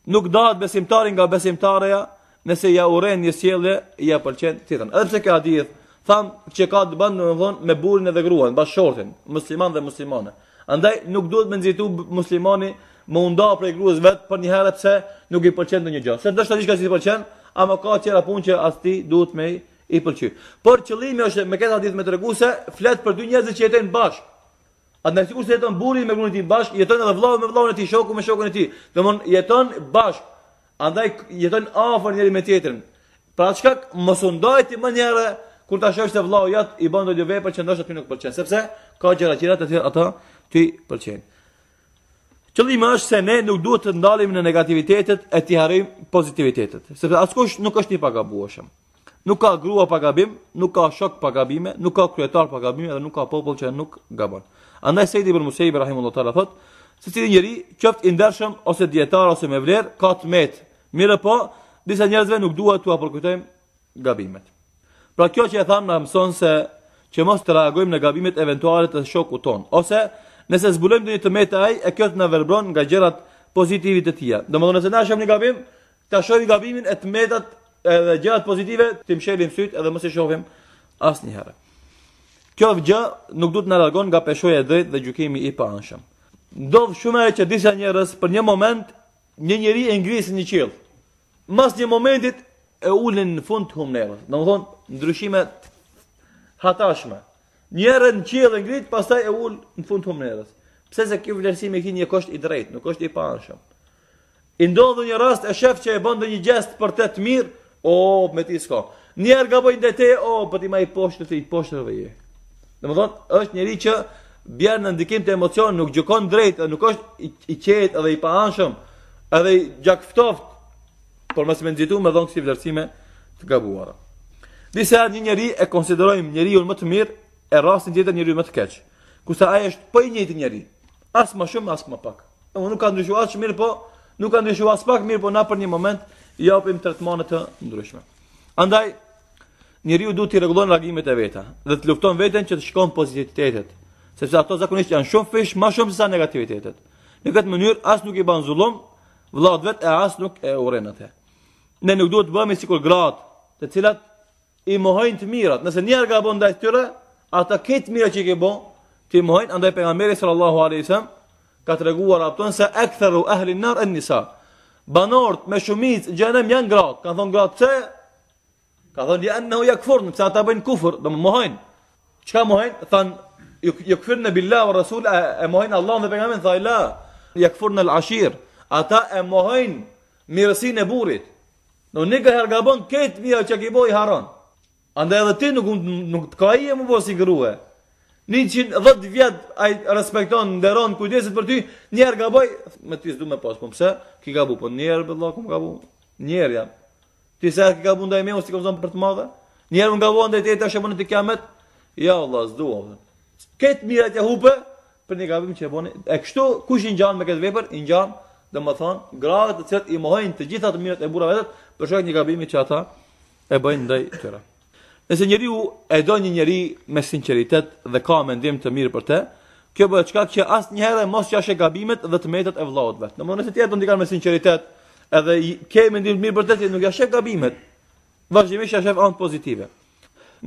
Nuk dohet besimtari nga besimtarja nëse ja urren një sjellje ja pëlqen tjetrën. Edhe pse ky hadith tham që ka të bënë domthon me burrin edhe gruan, bashortin, musliman dhe muslimane. Andaj nuk duhet me nxitu muslimani me u nda prej gruas vet për një herë pse nuk i pëlqen ndonjë gjë. Se do të thotë diçka si i pëlqen, ama ka qera pun që as ti duhet me i pëlqyr. Por qëllimi është me këtë ditë me treguse, flet për dy njerëz që jetojnë bashkë. A ndër sikur se jeton burri me gruan e tij bashk, jeton edhe vllau me vllauën e tij, shoku me shokun e tij. Domthon jeton bashk. Andaj jetën afër njëri me tjetrin. Pra çka mos u ndoi ti më njëra kur ta shohësh te vllau jot i bën dot jo vepër që ndoshta ti nuk pëlqen, sepse ka gjëra tjera të tjera ato ti pëlqejnë. Qëllimi është se ne nuk duhet të ndalemi në negativitetet e të harrojmë pozitivitetet, sepse askush nuk është i pagabueshëm. Nuk ka grua pa gabim, nuk ka shok pa gabime, nuk ka kryetar pa gabime dhe nuk ka popull që nuk gabon. Andaj Sejdi ibn Musa ibrahimullahu ta'ala thotë, se cili njeri, qoftë i ndershëm ose dietar ose me vlerë, ka të met. Mirë po, disa njerëzve nuk duhet t'u apërkujtojmë gabimet. Pra kjo që e tham na mëson se që mos të reagojmë në gabimet eventuale të shokut ton, ose nëse zbulojmë ndonjë tëmet të ai, e kjo të na verbron nga gjërat pozitive të tjera. Domethënë se na shëm një gabim, ta shohim gabimin e të metat edhe gjërat pozitive ti mshëlim syt edhe mos e shohim asnjëherë. Kjo gjë nuk duhet na largon nga peshoja e drejtë dhe gjykimi i paanshëm. Ndodh shumë herë që disa njerëz për një moment një njeri e ngris në qiell. Mas një momentit e ulën në fund të humnerës. Domethënë ndryshime hatashme njerë në qiell dhe pastaj e ul në fund të humnerës. Pse se kjo vlerësim e kinë një kosht i drejtë, nuk është i paanshëm. I ndodhi një rast e shef që e bën një gest për të të mirë, o me ti s'ka. Njerë gaboj ndaj te, o po ti më i poshtë ti i poshtë ve je. Domethën është njerëj që bjerë në ndikim të emocion, nuk gjukon drejt, nuk është i qet edhe i paanshëm, edhe i gjakftoft, por mësë me nëzitu me dhonë kësi vlerësime të gabuara. Disa një njëri e konsiderojmë njëriun më të mirë, e rastin tjetër njeriu më të keq. Ku sa ai është po i njëjti njeri, as më shumë as më pak. Unë nuk ka ndryshuar as mirë po, nuk ka ndryshuar as pak mirë po na për një moment i japim tretmane të ndryshme. Andaj njeriu duhet të rregullon reagimet e veta dhe të lufton veten që të shkon pozitivitetet, sepse ato zakonisht janë shumë fish më shumë se sa negativitetet. Në këtë mënyrë as nuk i bën zullum vllaut vet e as nuk e urren atë. Ne nuk duhet të bëhemi sikur gratë, të cilat i mohojnë të mirat. Nëse njëherë gabon ndaj tyre, ata këtë mira që i ke bo, ti mojnë, andaj për nga meri sallallahu ka të reguar apëton se ektheru ehlin nar e nisa. Banort me shumic gjenem janë gratë, ka thonë gratë që, ka thonë li enë në uja këfurnë, pëse ata bëjnë kufur, dhe më mojnë. Qka mojnë? Thanë, ju këfirë në billah vë rasul, e, e mojnë Allah dhe për nga meri, këfurnë në lëshir, ata e mojnë mirësin e burit. Në një këherë gabon, këtë mira që ki bo Andaj edhe ti nuk nuk të ka i e më posi grua. 110 vjet ai respekton, nderon, kujdeset për ty, një herë gaboj, me ty s'du me pas, po pse? Ki gabu, po një herë vëllai, kum gabu? Një herë jam. Ti sa ke gabu ndaj meu, si zon për të madhe? Një herë un gabu ndaj te tash apo në të kiamet? Ja Allah, s'du. Ket mirat e hupe për një gabim që boni. E kështu kush i ngjan me këtë vepër, i ngjan, domethën, gratë të cilat i mohojnë të gjitha të mirat e burrave vetë, për shkak një gabimi që ata e bëjnë ndaj tyre. Nëse u e do një njeri me sinqeritet dhe ka mendim të mirë për te, kjo bëhet çka që asnjëherë mos qashë gabimet dhe të metet e vëllaut vetë. Domthonë se ti e do ndikar me sinqeritet, edhe ke mendim të mirë për te, ti nuk ja shef gabimet. Vazhdimisht ja shef anë pozitive.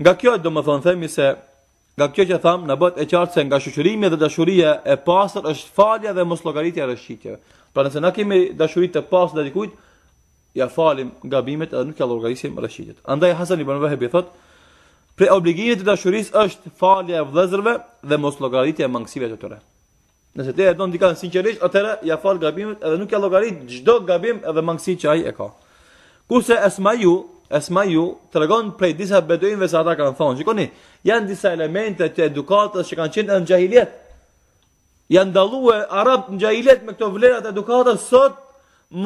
Nga kjo e domthonë themi se nga kjo që tham na bëhet e qartë se nga shoqërimi dhe dashuria e pastër është falja dhe mos logaritja e rëshqitjeve. Pra nëse na kemi dashurit të pastë dhe dikujt, ja falim gabimet edhe nuk ja llogarisim rëshqitjet. Andaj Hasan ibn Wahbi thotë Pre obligimit të dashurisë është falja e vëllezërve dhe mos llogaritja e mangësive të tyre. Nëse ti e don dikanë sinqerisht, atëra ja falë gabimet edhe nuk ja llogarit çdo gabim edhe mangësi që ai e ka. Kurse Esmaju, Esmaju tregon prej disa beduinëve se ata kanë thonë, shikoni, janë disa elemente të edukatës që kanë qenë në gjahiljet. Janë dalluë arab në gjahiljet me këto vlerat edukatës sot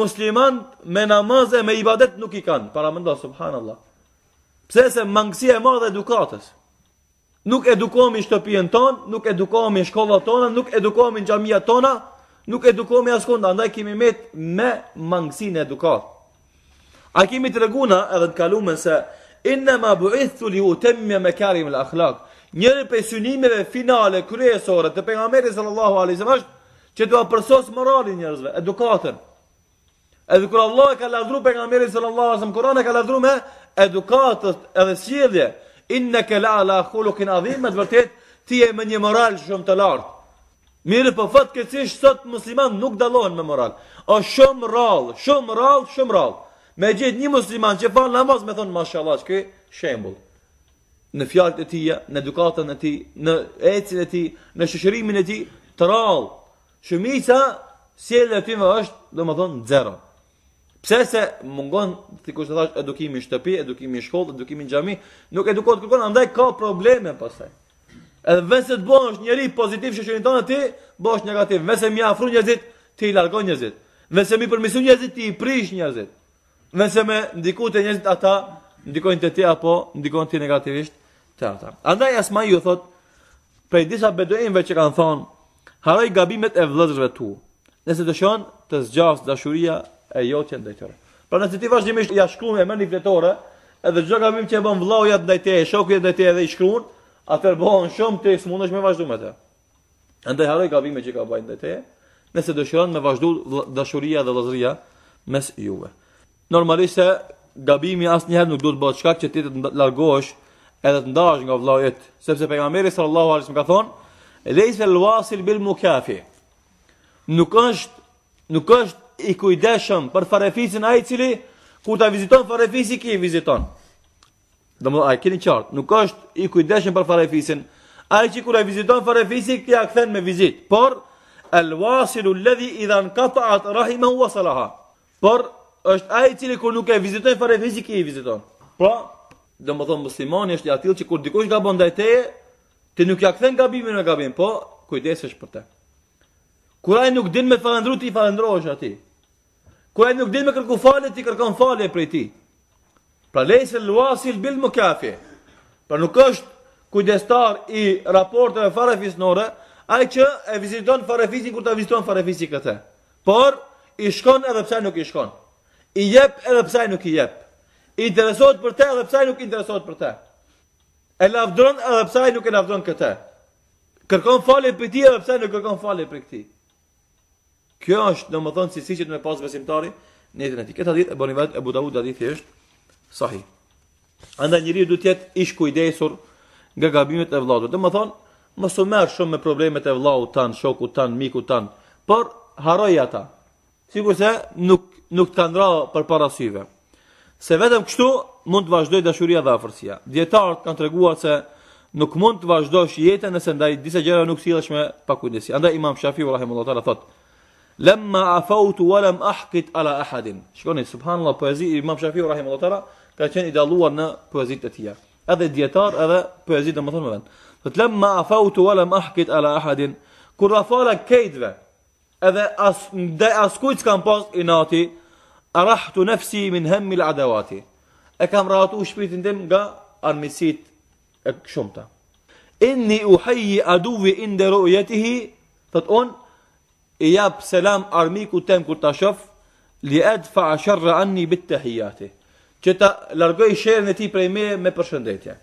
muslimant me namazë e me ibadet nuk i kanë. Para mënda, subhanallahu. Pse se mangësia e madhe edukatës. Nuk edukohemi shtëpijën tonë, nuk edukohemi shkollat tona, nuk edukohemi xhamia tona, nuk edukohemi askund, andaj kemi me me mangësinë e edukatë. A kemi të reguna edhe të kalume se Inna ma buithu li utemmi me karim lë akhlak Njëri për synimeve finale kryesore të pengameri sallallahu alisem është Që të apërsos morali njërzve, edukatën Edhe kër Allah e ka ladhru pengameri sallallahu alisem e ka ladhru me edukatës edhe sjedhje, inë në kela la khulukin adhimet, vërtet, ti e me një moral shumë të lartë. Mirë për fatë këtë sot musliman nuk dalohen me moral. O shumë rallë, shumë rallë, shumë rallë. Me gjithë një musliman që falë namaz me thonë, mashallah, këj shembul. Në fjallët e tija, në edukatën e ti, në ecin e ti, në shëshërimin e ti, të rallë. Shumica, sjedhje të ty me është, dhe më thonë, zero. Pse se mungon, si të thash, edukimi në shtëpi, edukimi në shkollë, edukimi në gjami, nuk edukon kërkon, andaj ka probleme pasaj. Edhe vend se të bo është njeri pozitiv që shërin tonë, ti bo negativ. Nëse se mi afru njëzit, ti i largon njëzit. Nëse se mi përmisu njëzit, ti i prish njëzit. Nëse se me ndikon të njëzit ata, ndikojnë të ti apo ndikojnë ti negativisht të ata. Andaj asma ju thot, për disa beduinve që kanë thonë, haroj gabimet e vëllezërve tu. Nëse dëshon të zgjas dashuria e jotja ndaj tyre. Pra nëse ti vazhdimisht ja shkruan me mendje fletore, edhe çdo gabim që e bën vllauja ndaj teje, shoku ndaj teje dhe i shkruan, atëherë bëhen shumë të smundesh me vazhdu me Andaj haroj gabime që ka bën ndaj teje, nëse dëshiron me vazhdu dashuria dhe vëllazëria mes juve. Normalisht se gabimi asnjëherë nuk duhet bëhet shkak që ti të largohesh edhe të ndash nga vllau jot, sepse pejgamberi sallallahu alajhi wasallam ka thonë, "Leysa wasil bil-mukafi." Nuk është nuk është i kujdeshëm për farefisin ai cili kur ta viziton farefisin ki viziton. Do më ai keni qartë, nuk është i kujdeshëm për farefisin. Ai që kur e viziton farefisin ti ia kthen me vizit, por el wasilu alladhi idha qata'at rahimahu wasalah Por është ai i cili kur nuk e viziton farefisin ki viziton. Pra, do më muslimani është i atill që kur dikush gabon ndaj teje, ti nuk ja kthen gabimin me gabim, po kujdesesh për te. Kur ai nuk din me falëndru ti falëndrohesh atij. Kua e nuk din me kërku falet, ti kërkon fale për ti. Pra lejse luasil bil më kafi. Pra nuk është kujdestar i raportëve farefisnore, ai a i që e viziton farefisin kur ta viziton farefisi këte. Por, i shkon edhe pësaj nuk i shkon. I jep edhe pësaj nuk i jep. I interesot për te edhe pësaj nuk i interesot për te. E lafdron edhe pësaj nuk e lafdron këte. Kërkon fale për ti edhe pësaj nuk kërkon fale për tij. Kjo është domethën se si siç më pas besimtari në jetën e tij. Këtë hadith e bën vetë Abu Dawud hadithi është sahih. Ana njeriu duhet të jetë i kujdesur nga gabimet e vëllezërve. Domethën mos u merr shumë me problemet e vëllezërit tan, shoku tan, miku tan, por haroj ata. Sigurisht nuk nuk të kanë rrah për para syve. Se vetëm kështu mund të vazhdoj dashuria dhe afërsia. Dietarët kanë treguar se nuk mund të vazhdosh jetën nëse ndaj disa gjëra nuk sillesh me pakujdesi. Andaj Imam Shafiu rahimullahu taala thotë: lemma afautu wa lam ahkit ala ahadin. Shikoni Subhanallah, poezi i Imam Shafiu rahimahullahu taala ka qenë i dalluar në poezitë e tija. Edhe dietar edhe poezi domethënë më vend. Thot lemma afautu wa lam ahkit ala ahadin. Kur rafala kejtve, edhe as ndaj askujt s'kam inati, arahtu nafsi min hammi al-adawati. E kam rahatu shpirtin tim nga armiqësit e shumta. Inni uhayyi aduwwi inda ru'yatihi, thot on i jap selam armiku tem kur ta shof, li ed fa asharra anni bit të hijati, që ta largoj shërën e ti prej me me përshëndetje.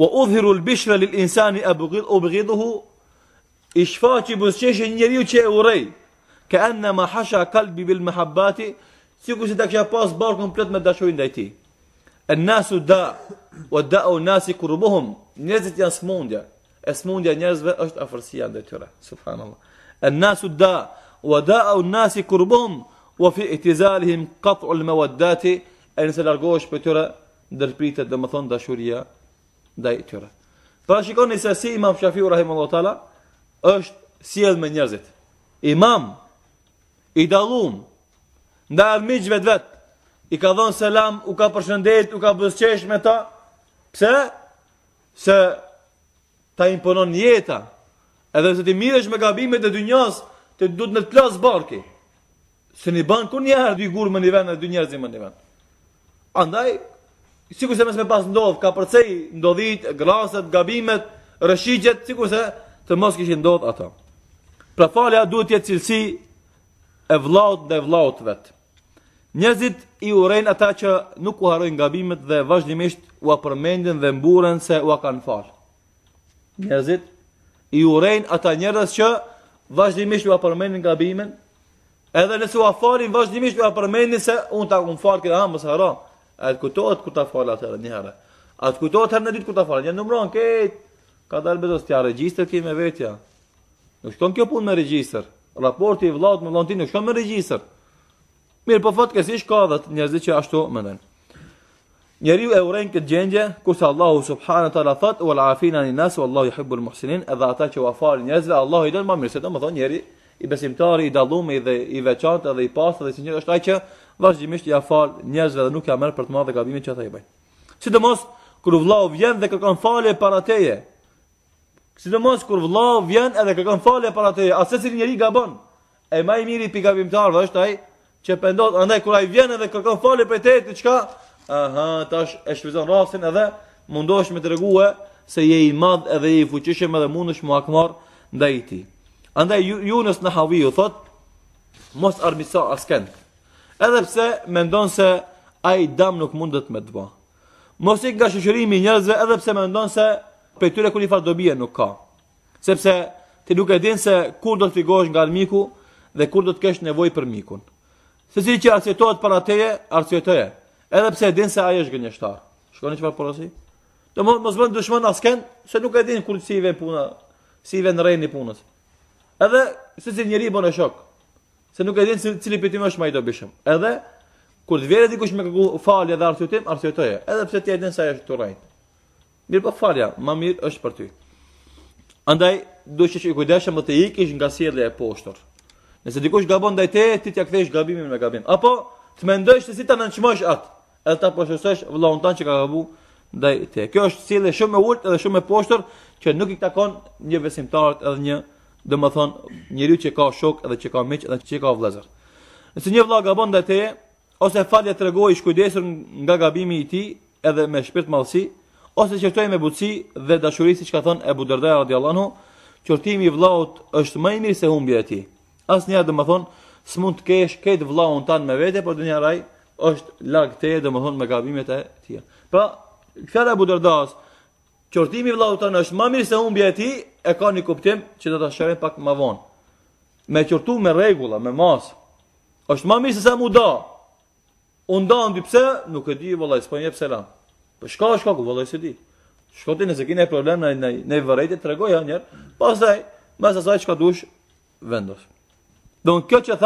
Wa udhiru l'bishra lil insani e bëgjidhu, i shfa që busqeshe njeriu që e urej, ka enna ma hasha kalbi bil mehabbati, si ku si ta kësha pas barkën plët me dashojnë dhe ti. E nasu da, o da o nasi kurubuhum, njerëzit janë smundja, e smundja subhanallah e në nasu da, o da o në nasi kurbon, o fi i tizalihim, kat'ul me vëdati, e nëse largohesh për të tëre, dërpritet dhe më thonë, da shuria, da i tëre. Pra shikoni se si imam Shafiu, rahim e është si njerëzit. Imam, i dadhun, nda e më i ka dhënë selam, u ka përshëndet, u ka përshëndelit me ta, pse? se, ta imponon jeta, Edhe se ti mirësh me gabimet e dynjas, ti duhet në të plas barki. Se një banë kur njëherë dy gurë më një vend e dy njerëzi më një vend. Andaj, si mes me pas ndodh, ka përcej ndodhit, graset, gabimet, rëshigjet, si të mos kishin ndodhë ata. Pra falja duhet jetë cilësi e vlaut dhe vlaut vetë. Njerëzit i urejnë ata që nuk u harojnë gabimet dhe vazhdimisht u apërmendin dhe mburen se u kanë Njerëzit i urejnë ata njerës që vazhdimisht ju apërmenin nga bimin, edhe nëse u afarin vazhdimisht ju apërmenin se unë ta kumë falë këtë hamë, mësë e të kutohet kur ta falë atërë njëherë, e të kutohet herë në ditë kur ta falë, një nëmëron, këtë, ka dalë bedos, tja regjistër kime vetja, nuk shkon kjo punë me regjistër, raporti i vlatë me lantinë, nuk shkon me regjistër, mirë po fatë kësish ka dhe njerëzit që ashtu mëndenë. Njeriu e urren këtë gjendje, kurse Allahu subhanahu wa taala thot: "Wal afina lin nas wallahu yuhibbu al muhsinin." Edhe ata që ufal njerëzve, Allahu i don më mirë, se domethënë njeri i besimtar, i dallum, i dhe i veçantë dhe i pastë dhe sinqert është ai që vazhdimisht i afal njerëzve dhe nuk ja merr për të madhe gabimin që ata i bëjnë. Sidomos kur vllau vjen dhe kërkon falje para teje. Sidomos kur vllau vjen edhe kërkon falje para teje, asë cili njeri gabon. E më i miri pikavimtar është ai që pendon, andaj kur ai vjen edhe kërkon falje për te ti çka? Aha, tash e shpizon rastin edhe mundosh me të reguhe se je i madh edhe je i fuqishëm edhe mundesh më akmar ndaj ti. Andaj Yunus në havi u thot, mos armisa asken. Edhe pse mendon se ai dam nuk mundet me dba. Mos i nga shëshërimi njëzve edhe pse mendon se pe tyre kuni do dobije nuk ka. Sepse ti duke din se kur do të figosh nga miku dhe kur do të kesh nevoj për mikun. Se si që arsjetohet para teje, arsjetohet. Edhe pse e din se ai është gënjeshtar. Shikoni çfarë porosi? Do mos mos bën dushman askën se nuk e din kurcive puna, si vjen rreni punës. Edhe se si njëri bën e shok. Se nuk e din se cili pe tim është më i dobishëm. Edhe kur të vjerë dikush me kërkull, falje dhe arsyetim, arsyetoje. Edhe pse ti e din se ai është turrë. Mirë po falja, më mirë është për ty. Andaj do të shikoj dashja më të ikish nga sjellja e poshtër. Nëse dikush gabon ndaj te, ti t'ia kthesh gabimin me gabim. Apo të mendosh se si ta nënçmosh atë edhe ta përshësësh vëllohën tanë që ka gabu dhe te. Kjo është cilë shumë e urtë edhe shumë e poshtër që nuk i takon një besimtarët edhe një, dhe më thonë, njëri që ka shok edhe që ka miq edhe që ka vlezër. Nëse një vëllohë gabon dhe te, ose falje të regoj shkujdesur nga gabimi i ti edhe me shpirt malësi, ose që me buci dhe dashurisi që ka thonë Ebu Dërdaja radiallanu, qërtimi i vëllohët është më i mirë se humbje e ti. Asë njërë dhe më thonë, së mund të kesh këtë vëllohën tanë me vete, për dhe një është lag te dhe më thonë me gabimet e tia. Pra, këtër e budërdas, qërtimi vlau është ma mirë se unë e tij, e ka një kuptim që do të shërën pak ma vonë. Me qërtu me regula, me masë, është ma mirë se se mu da. Unë da pse? nuk e di, vëllaj, s'po një pëse lanë. Për shka, shka, ku vëllaj se di. Shkoti nëse kine problem në, në, në vërrejtje, të regoja njerë, pasaj, asaj që ka dush, vendos. Dhe kjo që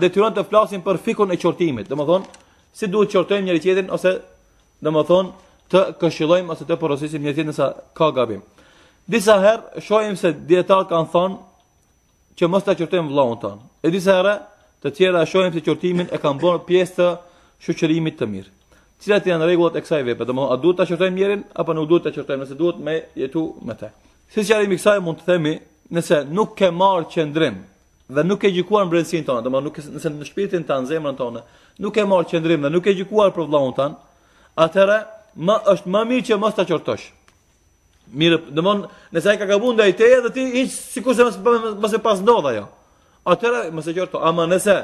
detyron të flasim për fikun e qortimit. Dhe si duhet qortojmë njëri tjetrin ose domethënë të këshillojmë ose të porosisim njëri tjetrin sa ka gabim. Disa herë shohim se dietar kanë thonë që mos ta qortojmë vllahun ton. E disa herë të tjera shohim se qortimin e kanë bërë pjesë të shoqërimit të mirë. Cilat janë rregullat e kësaj vepre? Domethënë a duhet ta qortojmë njërin apo nuk duhet ta qortojmë nëse duhet me jetu me të. Si sqarimi kësaj mund të themi nëse nuk ke marrë qendrim dhe nuk e gjikuar mbretësin tonë, dhe nuk e nëse në shpirtin tan, zemrën tonë, nuk e marr qendrim dhe nuk e gjikuar për vllahun tan, atëherë më është më mirë që mos ta qërtosh. Mirë, do nëse ai ka gabuar ndaj teje dhe ti ish sikur se mos mos e pas ndodh ajo. Atëherë mos e ama nëse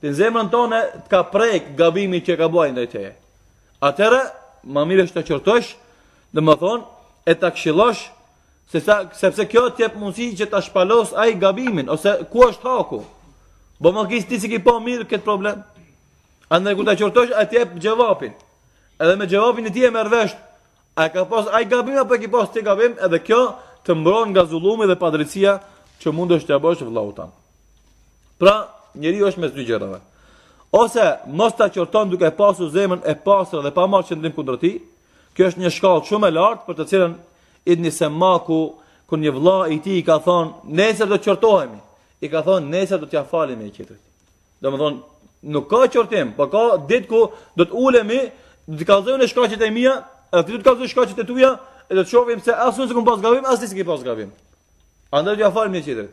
ti zemrën tonë të ka prek gabimi që ka bue ndaj teje. Atëherë më mirë është të qërtosh, do më e ta këshillosh Se sa, sepse kjo të jep mundësi që ta shpalos ai gabimin ose ku është haku. Po më kisë ti si ki po mirë këtë problem. A në ku ta qortosh, a ti për gjevapin. Edhe me gjevapin e ti e mërvesht. A ka pas a i gabim, apo e ki pas ti gabim, edhe kjo të mbron nga zulumi dhe padrësia që mund është të abosh vëllahu Pra, njeriu është me dy gjërave. Ose, mos ta qorton duke pasu zemën e pastër dhe pa marë qëndrim ti. kjo është një shkallë shumë e lartë për të cilën idni se maku, kër një vla i ti i ka thonë, nesër do të qërtohemi, i ka thonë, nesër do t'ja falim e i kjetërit. do më thonë, nuk ka qërtim, pa po ka ditë ku do t'ulemi, do t'ka zëjnë e shkacit e mija, e do t'ka në shkacit e tuja, e do t'shofim se asë se këmë pas gavim, asë nëse këmë pas gavim. Andër t'ja falim e i kjetërit.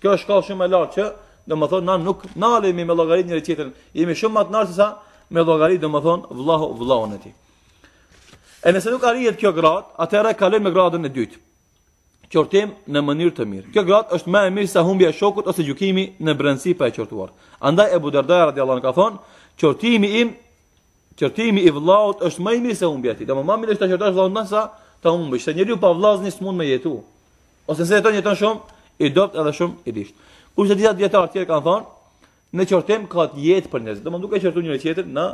Kjo është ka shumë e lartë që, do më thonë, na nuk nalemi me logarit njëri kjetërin, jemi shumë matë nalë sësa me logarit, dhe më E nëse nuk arrihet kjo gradë, atëherë kalojmë me gradën e dytë. Qortim në mënyrë të mirë. Kjo gradë është më e mirë se humbja e shokut ose gjykimi në brendësi pa e qortuar. Andaj Ebu Derda radiallahu anhu ka thonë, qortimi im Qortimi i vëllaut është më i mirë se humbja e tij. Domo mamin mirë është ta qortosh vllaut nësa ta humbësh. Se njeriu pa vllazni s'mund me jetu. Ose nëse jeton jeton shumë i dopt edhe shumë i dish. Kurse dia dietar tjerë kanë thonë, në qortim ka jetë për njerëz. Domo duke qortuar njëri tjetrin, na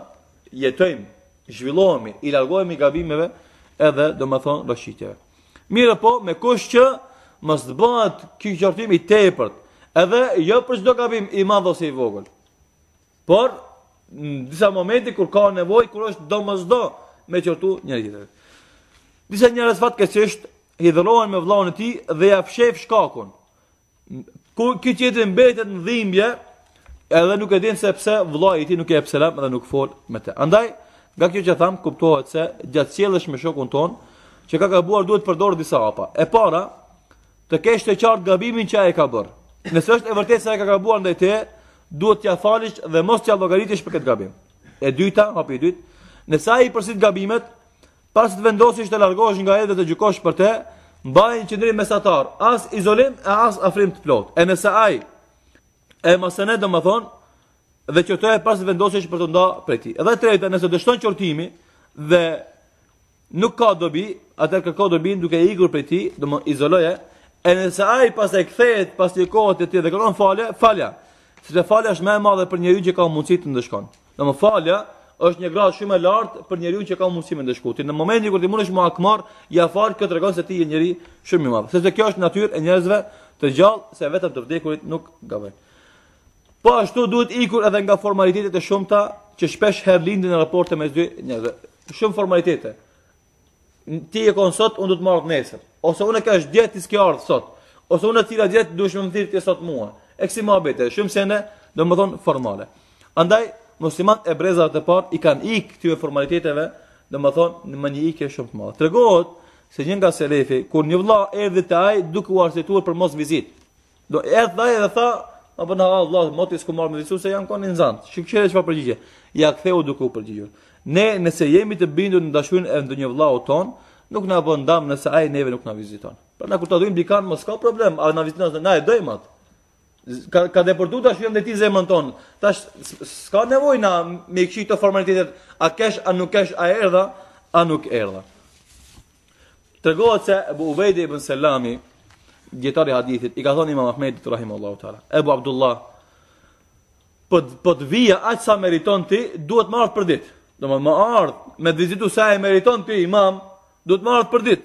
jetojmë zhvillohemi, i largohemi gabimeve edhe do të thonë rëshqitjeve. Mirë po, me kusht që mos të bëhet ky qortim i tepërt, edhe jo për çdo gabim i madh ose i vogël. Por në disa momente kur ka nevojë, kur është domosdoshmë me qortu njëri tjetër. Disa njerëz fatë keq është me vlaun e ti dhe ja pëshef shkakun. Këtë qëtë në në dhimbje, edhe nuk e dinë sepse vlaun i ti nuk e pëselem edhe nuk fol me te. Andaj, Nga kjo që thamë, kuptohet se gjatë cjellësh me shokun tonë, që ka ka buar duhet përdorë disa apa. E para, të kesh të qartë gabimin që a e ka bërë. Nësë është e vërtet se a e ka ka buar ndaj te, duhet tja falisht dhe mos tja logaritisht për këtë gabim. E dyta, hapi dyt, nësë a i përsit gabimet, pas të vendosisht të largosh nga edhe të gjukosh për te, mbajnë qëndrim mesatar, as izolim e as afrim të plot. E nësë a i e masenet dhe më thonë, dhe qortoja e pas vendosesh për të ndarë prej tij. Dhe treta, nëse dështon qortimi dhe nuk ka dobi, atë ka ka dobi duke ikur prej tij, do më izoloje. E nëse ai pas e kthehet pas një kohe te ti dhe kërkon falje, falja. Si të falja është më e madhe për njeriu që ka mundësi të ndeshkon. Do më falja është një grad shumë e lartë për njeriu që ka mundësi me ndeshkon. në momentin kur ti mundesh më akmar, ja fal kë tregon se ti je njëri shumë i madh. Sepse kjo është natyrë e njerëzve të gjallë se vetëm të vdekurit nuk gabojnë. Po ashtu duhet ikur edhe nga formalitetet e shumëta që shpesh herë lindin në raporte me dy njerëzve. Shumë formalitete. Ti e kon sot, unë do të marr nesër. Ose unë ka është djetë, ti s'ke ardhë sot. Ose unë e cila djetë, duhesh është më më ti sot mua. Eksi kësi shumë se ne, më thonë formale. Andaj, muslimat e brezat e parë i kanë ikë këtyre formaliteteve, do më thonë në më një ikë e shumë të madhë. Të regohet, se një nga selefi, kur një vla erdhi te ai duke u arsituar për mos vizitë. Do, erdhë dhe tha, Ma bëna Allah, moti s'ku marrë me dhe se jam koni në zanë. Shqipqere që fa përgjigje. Ja ktheu duke u përgjigjur. Ne, nëse jemi të bindu në dashurin e ndë një vlau nuk në bën nëse aje neve nuk në viziton. Pra na kur të dujmë dikan, mos ka problem, a në viziton, na e dojmë atë. Ka, ka deportu të ashtu dhe ti zemën ton. Tash, s'ka nevoj na me këshi të formalitetet, a kesh, a nuk kesh, a erdha, a nuk erdha. Tregohet se Ubejde ibn Selami, djetar hadithit, i ka thonë imam Ahmedit, rahim Allahu tala, Ebu Abdullah, për, për të vija aq sa meriton ti, duhet më ardhë për dit. Do më më ardhë, me të vizitu sa e meriton ti imam, duhet më ardhë për dit.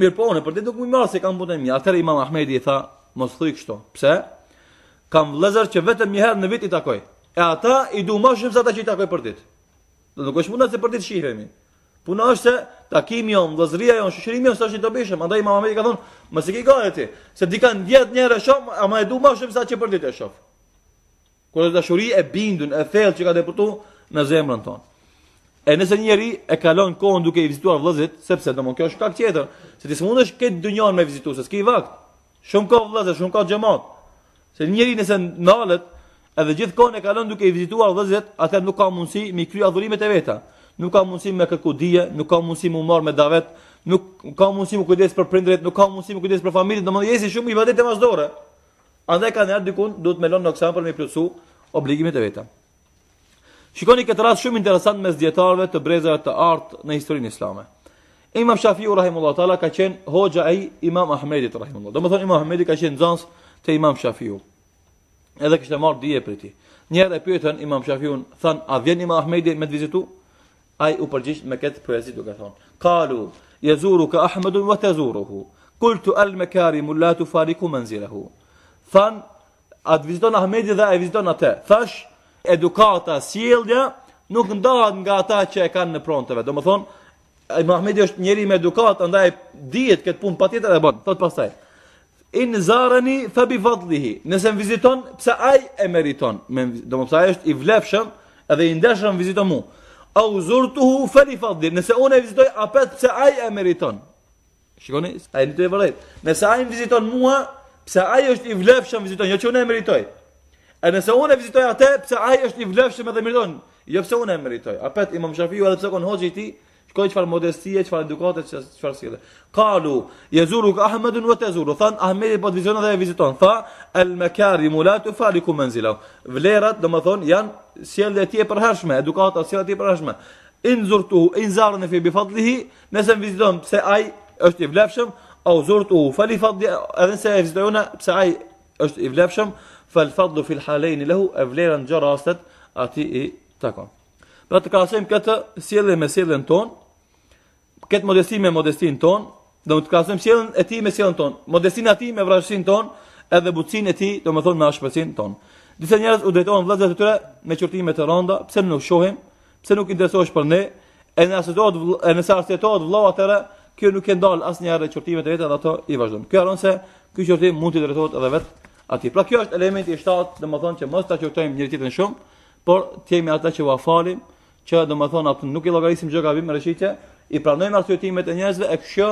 Mirë po, në për dit nuk më më ardhë se kam punë e mi. Atër imam Ahmedit i tha, më së thuj kështo, pse? Kam lezër që vetëm njëherë në vit i takoj. E ata i du më shumë sa ta që i takoj për dit. Do nuk është mundat se për dit shihemi. Puna është takimi jon, vëzëria jon, shoqërimi jon është i dobishëm. Andaj Imam më ka thonë, mos e ke gatë ti, se di kanë diet njëra shom, ama e du më shumë sa që për ditë e shoh. Kur dashuri e bindun, e thellë që ka deputu në zemrën tonë. E nëse një njeri e kalon kohën duke i vizituar vëllezit, sepse domon kjo është kak tjetër, se ti s'mundesh këtë dynjon me vizitues, s'ke vakt. Shumë kohë vëllezë, shumë kohë xhamat. Se një njeri nëse ndalet, edhe gjithë e kalon duke i vizituar vëllezit, atë nuk ka mundësi mi kry adhurimet e veta nuk ka mundësi me kërku dije, nuk ka mundësi me marr me davet, nuk ka mundësi me kujdes për prindërit, nuk ka mundësi me kujdes për familjen, domethënë jesi shumë i vërtetë më zdorë. Andaj kanë ardhur dikun, duhet me lënë në eksam për me plusu obligimet e veta. Shikoni këtë rast shumë interesant mes dietarëve të brezave të art në historinë islame. Imam Shafiu rahimullahu taala ka qenë hoxha e Imam Ahmedit rahimullahu. Domethënë Imam Ahmedi ka qenë nxënës te Imam Shafiu. Edhe kishte marr dije për ti. Njëherë e pyetën Imam Shafiun, than, "A vjen Imam Ahmedi me të vizituar?" ai u përgjigj me këtë poezi duke thonë qalu yazuruka ahmedun wa tazuruhu qult al makarim la tufariku manzilehu than at viziton ahmedi dhe ai viziton atë thash edukata sjellja nuk ndahet nga ata që e kanë në pronteve do të thonë ai Muhamedi është njeri me edukat andaj dihet këtë punë patjetër e bën thot pastaj in zarani fa bi fadlihi nëse më viziton pse ai e meriton do pse ai është i vlefshëm edhe i ndeshëm viziton mua a u zurtuhu fali fadli nëse unë e vizitoj apet pëse aj e meriton shikoni a e një të e vëllajt nëse aj më viziton mua pëse aj është i vlef viziton jo që unë e meritoj e nëse unë e vizitoj atë pëse aj është i vlef edhe meriton jo pëse unë e meritoj apet imam shafiju edhe pëse kon hoqë i ti Shkoj qëfar modestie, qëfar edukate, qëfar sile. Kalu, jezuru kë Ahmedun vë të Than, Ahmedi po vizionat dhe e viziton. Tha, el mekari la tufaliku fali ku menzila. Vlerat, dhe thonë, janë sjellë dhe përhershme, edukata sjellë dhe përhershme. In zurtu, in zarën e fi bi fadlihi, nëse viziton pëse aj është i vlefshëm, au zurtu fali fadli, edhe nëse e vizitojuna pëse aj është i vlefshëm, fal fadlu al halajni lahu, e gjë rastet i takon. Pra të krasojmë këtë sjellje me sjellën tonë, këtë modesti me modestin tonë, do të krasojmë sjellën e tij me sjellën tonë, modestin e tij me vrasësinë tonë, edhe butësinë e tij, domethënë me ashpërsinë tonë. Disa njerëz u drejtojnë vëllezërit të tyre me qortime të rënda, pse nuk shohim, pse nuk interesohesh për ne, e nëse do të nëse arsyetohet vëllezërit e tyre, kjo nuk e ndal asnjëherë qortimet e veta dhe ato i vazhdojnë. Kjo rron se ky qortim mund të drejtohet edhe vetë aty. Pra kjo është elementi i shtatë, domethënë që mos ta qortojmë njëri tjetrin shumë, por të jemi ata që ua falim, që do të thonë atë nuk i llogarisim çdo gabim me rëshqitje, i pranojmë arsyetimet e njerëzve e kjo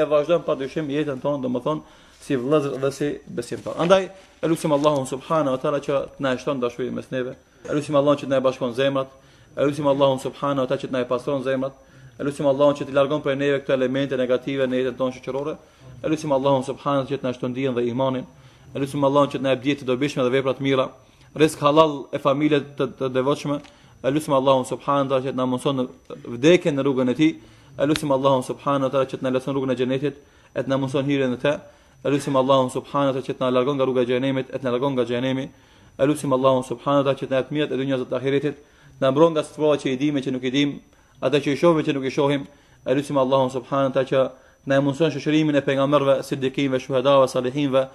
e vazhdon padyshim jetën tonë, do të thonë si vëllezër dhe si besimtar. Andaj elusim Allahun subhanahu wa taala që na shton dashuri mes neve. Elusim Allahun që na e bashkon zemrat. Elusim Allahun subhanahu wa taala që na e pastron zemrat. Elusim Allahun që të largon prej neve këto elemente negative në jetën tonë shoqërore. Elusim Allahun subhanahu që të na shton dijen dhe imanin. Elusim Allahun që na e bjetë të dobishme dhe vepra të mira. Rizk halal e familje të devotshme e lusim Allahun subhanahu taala që të na mëson vdekjen në rrugën e tij, e lusim Allahun subhanahu taala që të na lëson rrugën e xhenetit, e të na mëson hirën e te e lusim Allahun subhanahu taala që të na largon nga rruga e xhenemit, e të na largon nga xhenemi, e lusim Allahun subhanahu taala që të na jetmiet e dunjës së ahiretit, na mbron nga sfrova që i dimë që nuk i dim, ata që i shohim që nuk i shohim, e lusim Allahun subhanahu taala që na mëson shoqërimin e pejgamberëve, siddiqinëve, shuhedave, salihinëve,